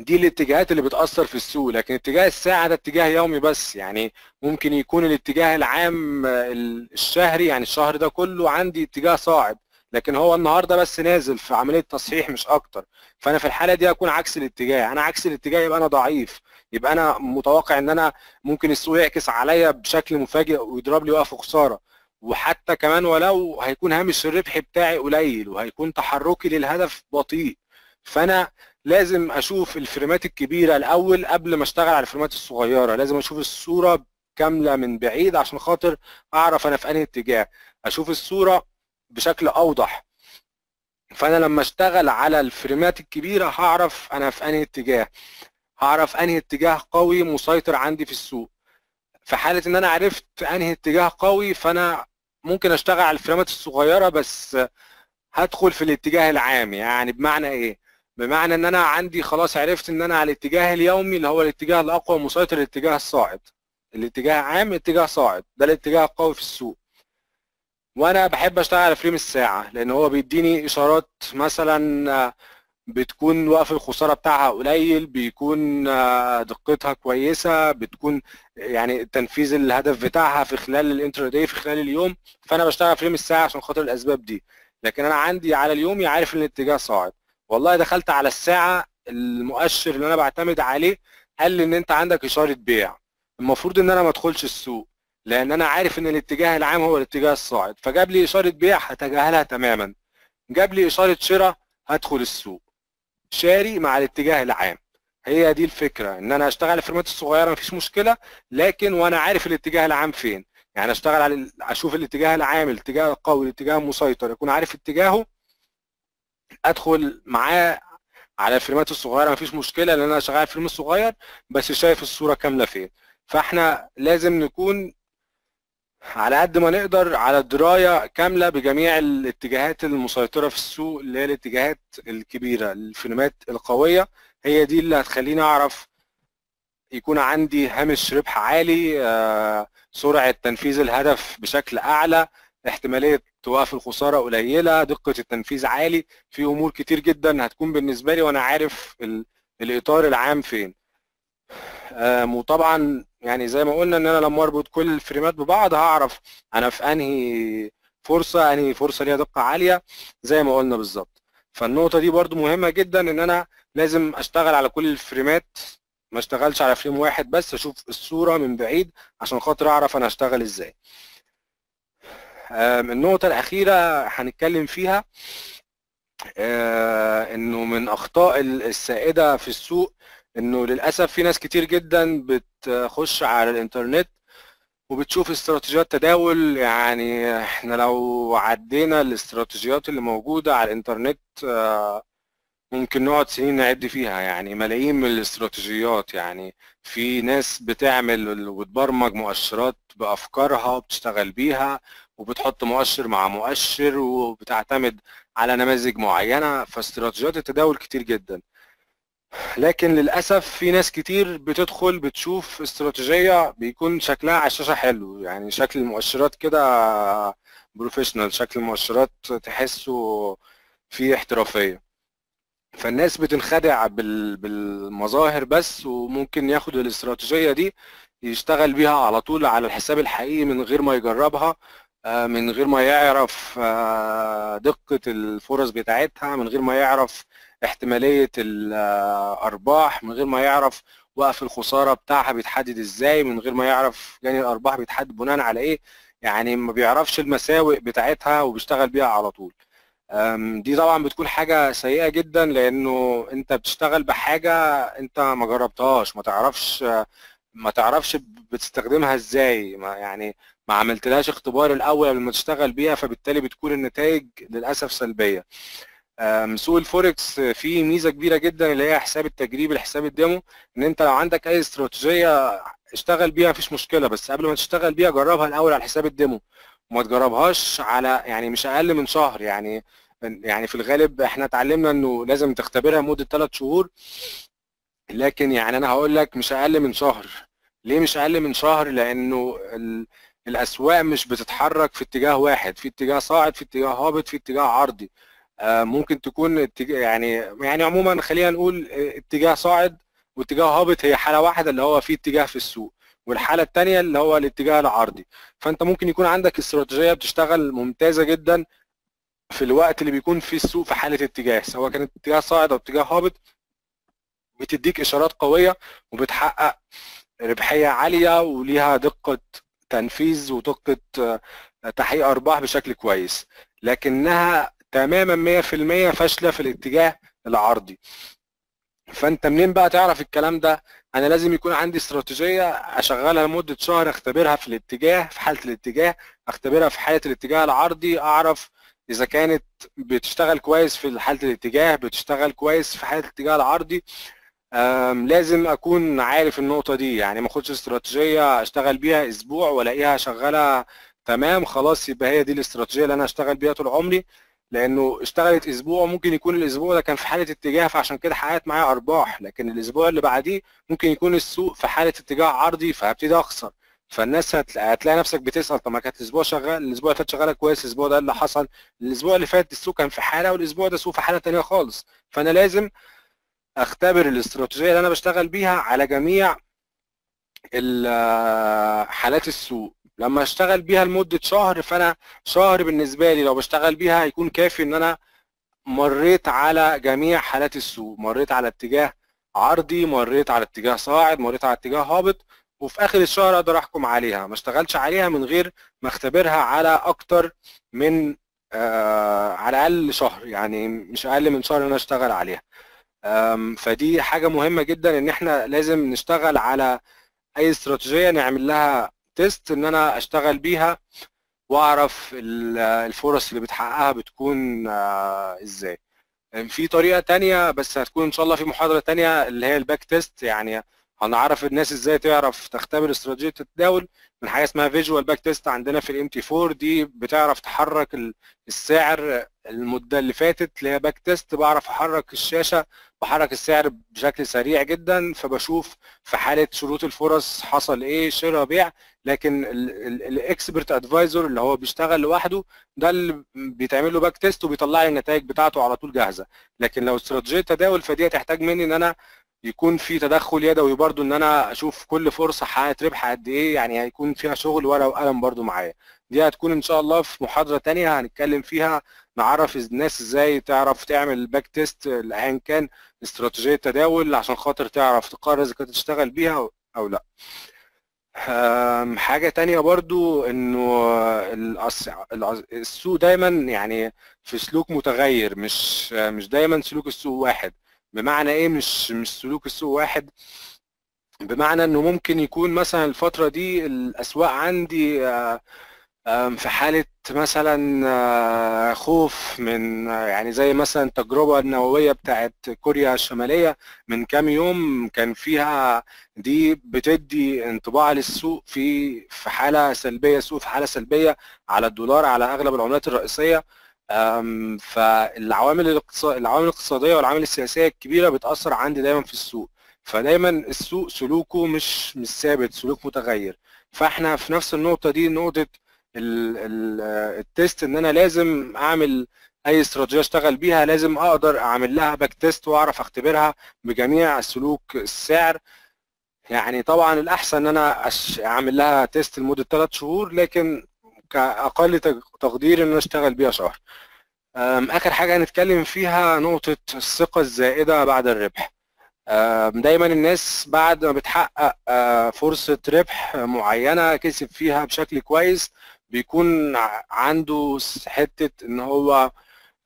دي الاتجاهات اللي بتأثر في السوق لكن اتجاه الساعة ده اتجاه يومي بس يعني ممكن يكون الاتجاه العام الشهري يعني الشهر ده كله عندي اتجاه صاعد لكن هو النهارده بس نازل في عملية تصحيح مش أكتر فأنا في الحالة دي هكون عكس الاتجاه أنا عكس الاتجاه يبقى أنا ضعيف يبقى أنا متوقع إن أنا ممكن السوق يعكس عليا بشكل مفاجئ ويضرب لي وقف خسارة وحتى كمان ولو هيكون هامش الربح بتاعي قليل وهيكون تحركي للهدف بطيء فأنا لازم اشوف الفريمات الكبيره الاول قبل ما اشتغل على الفريمات الصغيره لازم اشوف الصوره كامله من بعيد عشان خاطر اعرف انا في انهي اتجاه اشوف الصوره بشكل اوضح فانا لما اشتغل على الفريمات الكبيره هعرف انا في انهي اتجاه هعرف انهي اتجاه قوي مسيطر عندي في السوق في حاله ان انا عرفت انهي اتجاه قوي فانا ممكن اشتغل على الفريمات الصغيره بس هدخل في الاتجاه العام يعني بمعنى ايه بمعنى ان انا عندي خلاص عرفت ان انا على الاتجاه اليومي اللي هو الاتجاه الاقوى مسيطر الاتجاه الصاعد الاتجاه عام اتجاه صاعد ده الاتجاه القوي في السوق وانا بحب اشتغل على فريم الساعه لان هو بيديني اشارات مثلا بتكون وقف الخساره بتاعها قليل بيكون آه، دقتها كويسه بتكون يعني تنفيذ الهدف بتاعها في خلال الانترا في خلال اليوم فانا بشتغل فريم الساعه عشان خاطر الاسباب دي لكن انا عندي على اليومي عارف ان الاتجاه صاعد والله دخلت على الساعه المؤشر اللي انا بعتمد عليه قال لي ان انت عندك اشاره بيع المفروض ان انا ما ادخلش السوق لان انا عارف ان الاتجاه العام هو الاتجاه الصاعد فجاب لي اشاره بيع هتجاهلها تماما جاب لي اشاره شراء هدخل السوق شاري مع الاتجاه العام هي دي الفكره ان انا اشتغل الفيرمات الصغيره مفيش مشكله لكن وانا عارف الاتجاه العام فين يعني اشتغل على اشوف الاتجاه العام الاتجاه القوي الاتجاه المسيطر اكون عارف اتجاهه ادخل معاه على الفريمات الصغيره مفيش مشكله لان انا شغال فيلم صغير بس شايف الصوره كامله فين فاحنا لازم نكون على قد ما نقدر على درايه كامله بجميع الاتجاهات المسيطره في السوق اللي هي الاتجاهات الكبيره الفيلمات القويه هي دي اللي هتخليني اعرف يكون عندي هامش ربح عالي آه، سرعه تنفيذ الهدف بشكل اعلى احتماليه توقف الخساره قليله دقه التنفيذ عالي في امور كتير جدا هتكون بالنسبه لي وانا عارف الاطار العام فين وطبعا يعني زي ما قلنا ان انا لما اربط كل الفريمات ببعض هعرف انا في انهي فرصه انهي فرصه ليها دقه عاليه زي ما قلنا بالظبط فالنقطه دي برده مهمه جدا ان انا لازم اشتغل على كل الفريمات ما اشتغلش على فريم واحد بس اشوف الصوره من بعيد عشان خاطر اعرف انا هشتغل ازاي آه، النقطة الأخيرة هنتكلم فيها آه، إنه من أخطاء السائدة في السوق إنه للأسف في ناس كتير جدا بتخش على الإنترنت وبتشوف استراتيجيات تداول يعني احنا لو عدينا الاستراتيجيات اللي موجودة على الانترنت آه، ممكن نقعد سنين نعد فيها يعني ملايين من الاستراتيجيات يعني في ناس بتعمل وتبرمج مؤشرات بأفكارها وبتشتغل بيها وبتحط مؤشر مع مؤشر وبتعتمد على نماذج معينه فاستراتيجيات التداول كتير جدا لكن للاسف في ناس كتير بتدخل بتشوف استراتيجيه بيكون شكلها على الشاشه حلو يعني شكل المؤشرات كده بروفيشنال شكل المؤشرات تحسه فيه احترافيه فالناس بتنخدع بالمظاهر بس وممكن ياخد الاستراتيجيه دي يشتغل بيها على طول على الحساب الحقيقي من غير ما يجربها آه، من غير ما يعرف آه، دقة الفرص بتاعتها من غير ما يعرف احتمالية الأرباح من غير ما يعرف وقف الخسارة بتاعها بيتحدد ازاي من غير ما يعرف يعني الأرباح بيتحدد بناء على ايه يعني ما بيعرفش المساوئ بتاعتها وبيشتغل بيها على طول دي طبعا بتكون حاجة سيئة جدا لأنه أنت بتشتغل بحاجة أنت ما جربتهاش ما تعرفش ما تعرفش بتستخدمها ازاي ما يعني ما عملتلهاش اختبار الاول قبل ما تشتغل بيها فبالتالي بتكون النتائج للاسف سلبيه سوق الفوركس فيه ميزه كبيره جدا اللي هي حساب التجريبي الحساب الديمو ان انت لو عندك اي استراتيجيه اشتغل بيها مفيش مشكله بس قبل ما تشتغل بيها جربها الاول على حساب الديمو وما تجربهاش على يعني مش اقل من شهر يعني يعني في الغالب احنا اتعلمنا انه لازم تختبرها مده 3 شهور لكن يعني انا هقول لك مش اقل من شهر ليه مش اقل من شهر لانه ال... الاسواق مش بتتحرك في اتجاه واحد في اتجاه صاعد في اتجاه هابط في اتجاه عرضي آه، ممكن تكون اتجاه يعني يعني عموما خلينا نقول آه، اتجاه صاعد واتجاه هابط هي حاله واحده اللي هو في اتجاه في السوق والحاله الثانيه اللي هو الاتجاه العرضي فانت ممكن يكون عندك استراتيجيه بتشتغل ممتازه جدا في الوقت اللي بيكون فيه السوق في حاله اتجاه سواء كان اتجاه صاعد او اتجاه هابط بتديك اشارات قويه وبتحقق ربحيه عاليه وليها دقه تنفيذ وطاقة آه، تحقيق ارباح بشكل كويس لكنها تماما 100% فاشله في الاتجاه العرضي فانت منين بقى تعرف الكلام ده انا لازم يكون عندي استراتيجيه اشغلها لمده شهر اختبرها في الاتجاه في حاله الاتجاه اختبرها في حاله الاتجاه العرضي اعرف اذا كانت بتشتغل كويس في حاله الاتجاه بتشتغل كويس في حاله الاتجاه العرضي لازم اكون عارف النقطه دي يعني ما اخدش استراتيجيه اشتغل بيها اسبوع والاقيها شغاله تمام خلاص يبقى هي دي الاستراتيجيه اللي انا اشتغل بيها طول عمري لانه اشتغلت اسبوع ممكن يكون الاسبوع ده كان في حاله اتجاه فعشان كده حققت معايا ارباح لكن الاسبوع اللي بعديه ممكن يكون السوق في حاله اتجاه عرضي فهبتدي اخسر فالناس هتلاقي نفسك بتسال طب ما كانت الاسبوع شغال الاسبوع اللي فات شغاله كويس الاسبوع ده إيه اللي حصل الاسبوع اللي فات السوق كان في حاله والاسبوع ده سوق في حاله ثانيه خالص فانا لازم اختبر الاستراتيجيه اللي انا بشتغل بيها على جميع حالات السوق لما اشتغل بيها لمده شهر فانا شهر بالنسبه لي لو بشتغل بيها هيكون كافي ان انا مريت على جميع حالات السوق مريت على اتجاه عرضي مريت على اتجاه صاعد مريت على اتجاه هابط وفي اخر الشهر اقدر احكم عليها ما اشتغلش عليها من غير ما اختبرها على اكتر من آه على الاقل شهر يعني مش اقل من شهر انا اشتغل عليها فدي حاجه مهمه جدا ان احنا لازم نشتغل على اي استراتيجيه نعمل لها تيست ان انا اشتغل بيها واعرف الفرص اللي بتحققها بتكون آه، ازاي في طريقه تانية بس هتكون ان شاء الله في محاضره تانية اللي هي الباك تيست يعني هنعرف الناس ازاي تعرف تختبر استراتيجيه التداول من حاجه اسمها فيجوال باك تيست عندنا في الام تي 4 دي بتعرف تحرك السعر المده اللي فاتت اللي هي باك تيست بعرف احرك الشاشه بحرك السعر بشكل سريع جدا فبشوف في حاله شروط الفرص حصل ايه شراء بيع لكن الاكسبرت ادفايزر اللي هو بيشتغل لوحده ده اللي بيتعمل له باك تيست وبيطلع لي النتائج بتاعته على طول جاهزه لكن لو استراتيجيه تداول فدي هتحتاج مني ان انا يكون في تدخل يدوي برضو ان انا اشوف كل فرصه حققت ربح قد ايه يعني هيكون فيها شغل ورقه وقلم برضو معايا دي هتكون ان شاء الله في محاضره تانية هنتكلم فيها نعرف الناس ازاي تعرف تعمل باك تيست لايا كان استراتيجيه تداول عشان خاطر تعرف تقرر اذا كنت تشتغل بيها او لا حاجة تانية برضو انه السوق دايما يعني في سلوك متغير مش مش دايما سلوك السوق واحد بمعنى ايه مش مش سلوك السوق واحد بمعنى انه ممكن يكون مثلا الفتره دي الاسواق عندي آه، في حاله مثلا آه، خوف من يعني زي مثلا التجربه النوويه بتاعت كوريا الشماليه من كام يوم كان فيها دي بتدي انطباع للسوق في في حاله سلبيه سوق في حاله سلبيه على الدولار على اغلب العملات الرئيسيه فالعوامل الاقتصاد العوامل الاقتصاديه والعوامل السياسيه الكبيره بتاثر عندي دايما في السوق فدايما السوق سلوكه مش مش ثابت سلوك متغير فاحنا في نفس النقطه دي نقطه التست التيست ان انا لازم اعمل اي استراتيجيه اشتغل بيها لازم اقدر اعمل لها باك تيست واعرف اختبرها بجميع سلوك السعر يعني طبعا الاحسن ان انا اعمل لها تيست لمده 3 شهور لكن كأقل تقدير إن أنا أشتغل بيها شهر. آخر حاجة هنتكلم فيها نقطة الثقة الزائدة بعد الربح. دايما الناس بعد ما بتحقق أه، فرصة ربح معينة كسب فيها بشكل كويس بيكون عنده حتة إن هو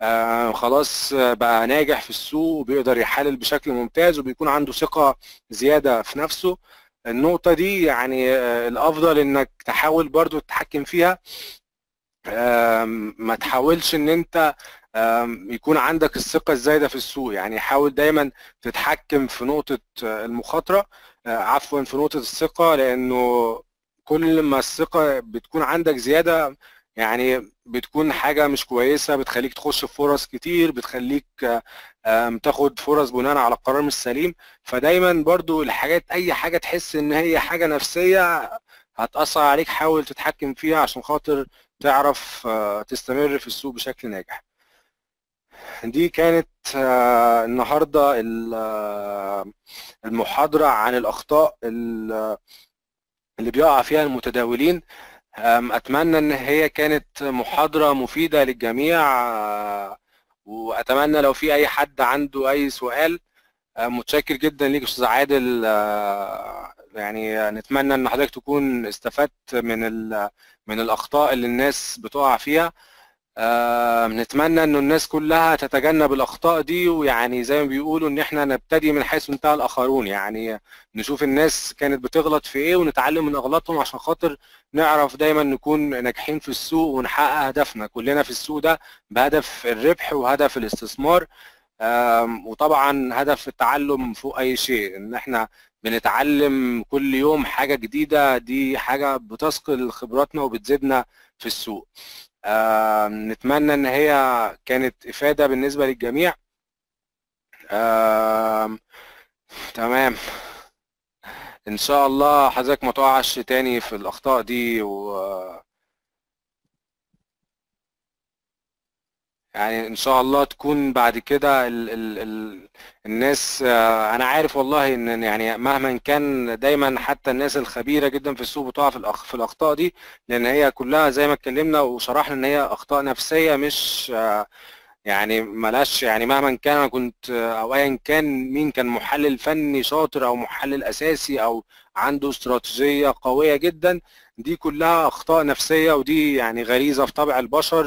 أه، خلاص بقى ناجح في السوق وبيقدر يحلل بشكل ممتاز وبيكون عنده ثقة زيادة في نفسه النقطة دي يعني آه، الأفضل إنك تحاول برضو تتحكم فيها ما تحاولش إن أنت يكون عندك الثقة الزايدة في السوق يعني حاول دايما تتحكم في نقطة آه، المخاطرة آه، عفوا في نقطة الثقة لأنه كل ما الثقة بتكون عندك زيادة يعني بتكون حاجة مش كويسة بتخليك تخش في فرص كتير بتخليك تاخد فرص بناء على القرار مش سليم فدايما برضو الحاجات اي حاجه تحس ان هي حاجه نفسيه هتاثر عليك حاول تتحكم فيها عشان خاطر تعرف آه، تستمر في السوق بشكل ناجح دي كانت آه، النهارده آه، المحاضره عن الاخطاء اللي بيقع فيها المتداولين اتمنى ان هي كانت محاضره مفيده للجميع واتمنى لو في اي حد عنده اي سؤال آه، متشكر جدا ليك استاذ عادل آه، يعني نتمنى ان حضرتك تكون استفدت من من الاخطاء اللي الناس بتقع فيها بنتمنى آه، انه الناس كلها تتجنب الاخطاء دي ويعني زي ما بيقولوا ان احنا نبتدي من حيث انتهى الاخرون يعني نشوف الناس كانت بتغلط في ايه ونتعلم من اغلاطهم عشان خاطر نعرف دايما نكون ناجحين في السوق ونحقق هدفنا كلنا في السوق ده بهدف الربح وهدف الاستثمار وطبعا هدف التعلم فوق اي شيء ان احنا بنتعلم كل يوم حاجه جديده دي حاجه بتثقل خبراتنا وبتزيدنا في السوق آه نتمنى ان هي كانت افاده بالنسبه للجميع آه تمام ان شاء الله حضرتك ما تقعش تاني في الاخطاء دي و يعني ان شاء الله تكون بعد كده ال ال ال الناس آه، انا عارف والله ان يعني مهما كان دايما حتى الناس الخبيره جدا في السوق بتقع في الأخ في الاخطاء دي لان هي كلها زي ما اتكلمنا وشرحنا ان هي اخطاء نفسيه مش آه، يعني ملاش يعني مهما كان انا كنت آه، او ايا كان مين كان محلل فني شاطر او محلل اساسي او عنده استراتيجيه قويه جدا دي كلها اخطاء نفسيه ودي يعني غريزه في طبع البشر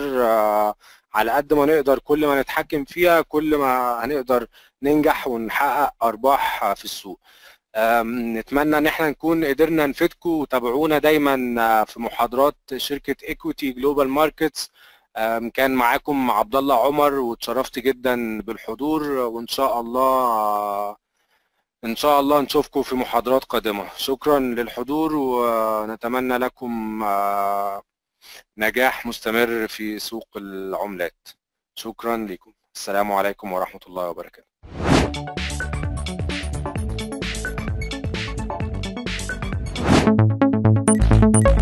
على قد ما نقدر كل ما نتحكم فيها كل ما هنقدر ننجح ونحقق ارباح في السوق نتمنى ان احنا نكون قدرنا نفيدكم وتابعونا دايما آه، في محاضرات شركه ايكوتي جلوبال ماركتس كان معاكم عبد الله عمر واتشرفت جدا بالحضور وان شاء الله آه، ان شاء الله نشوفكم في محاضرات قادمه شكرا للحضور ونتمنى لكم آه، نجاح مستمر في سوق العملات شكرا لكم السلام عليكم ورحمة الله وبركاته thank you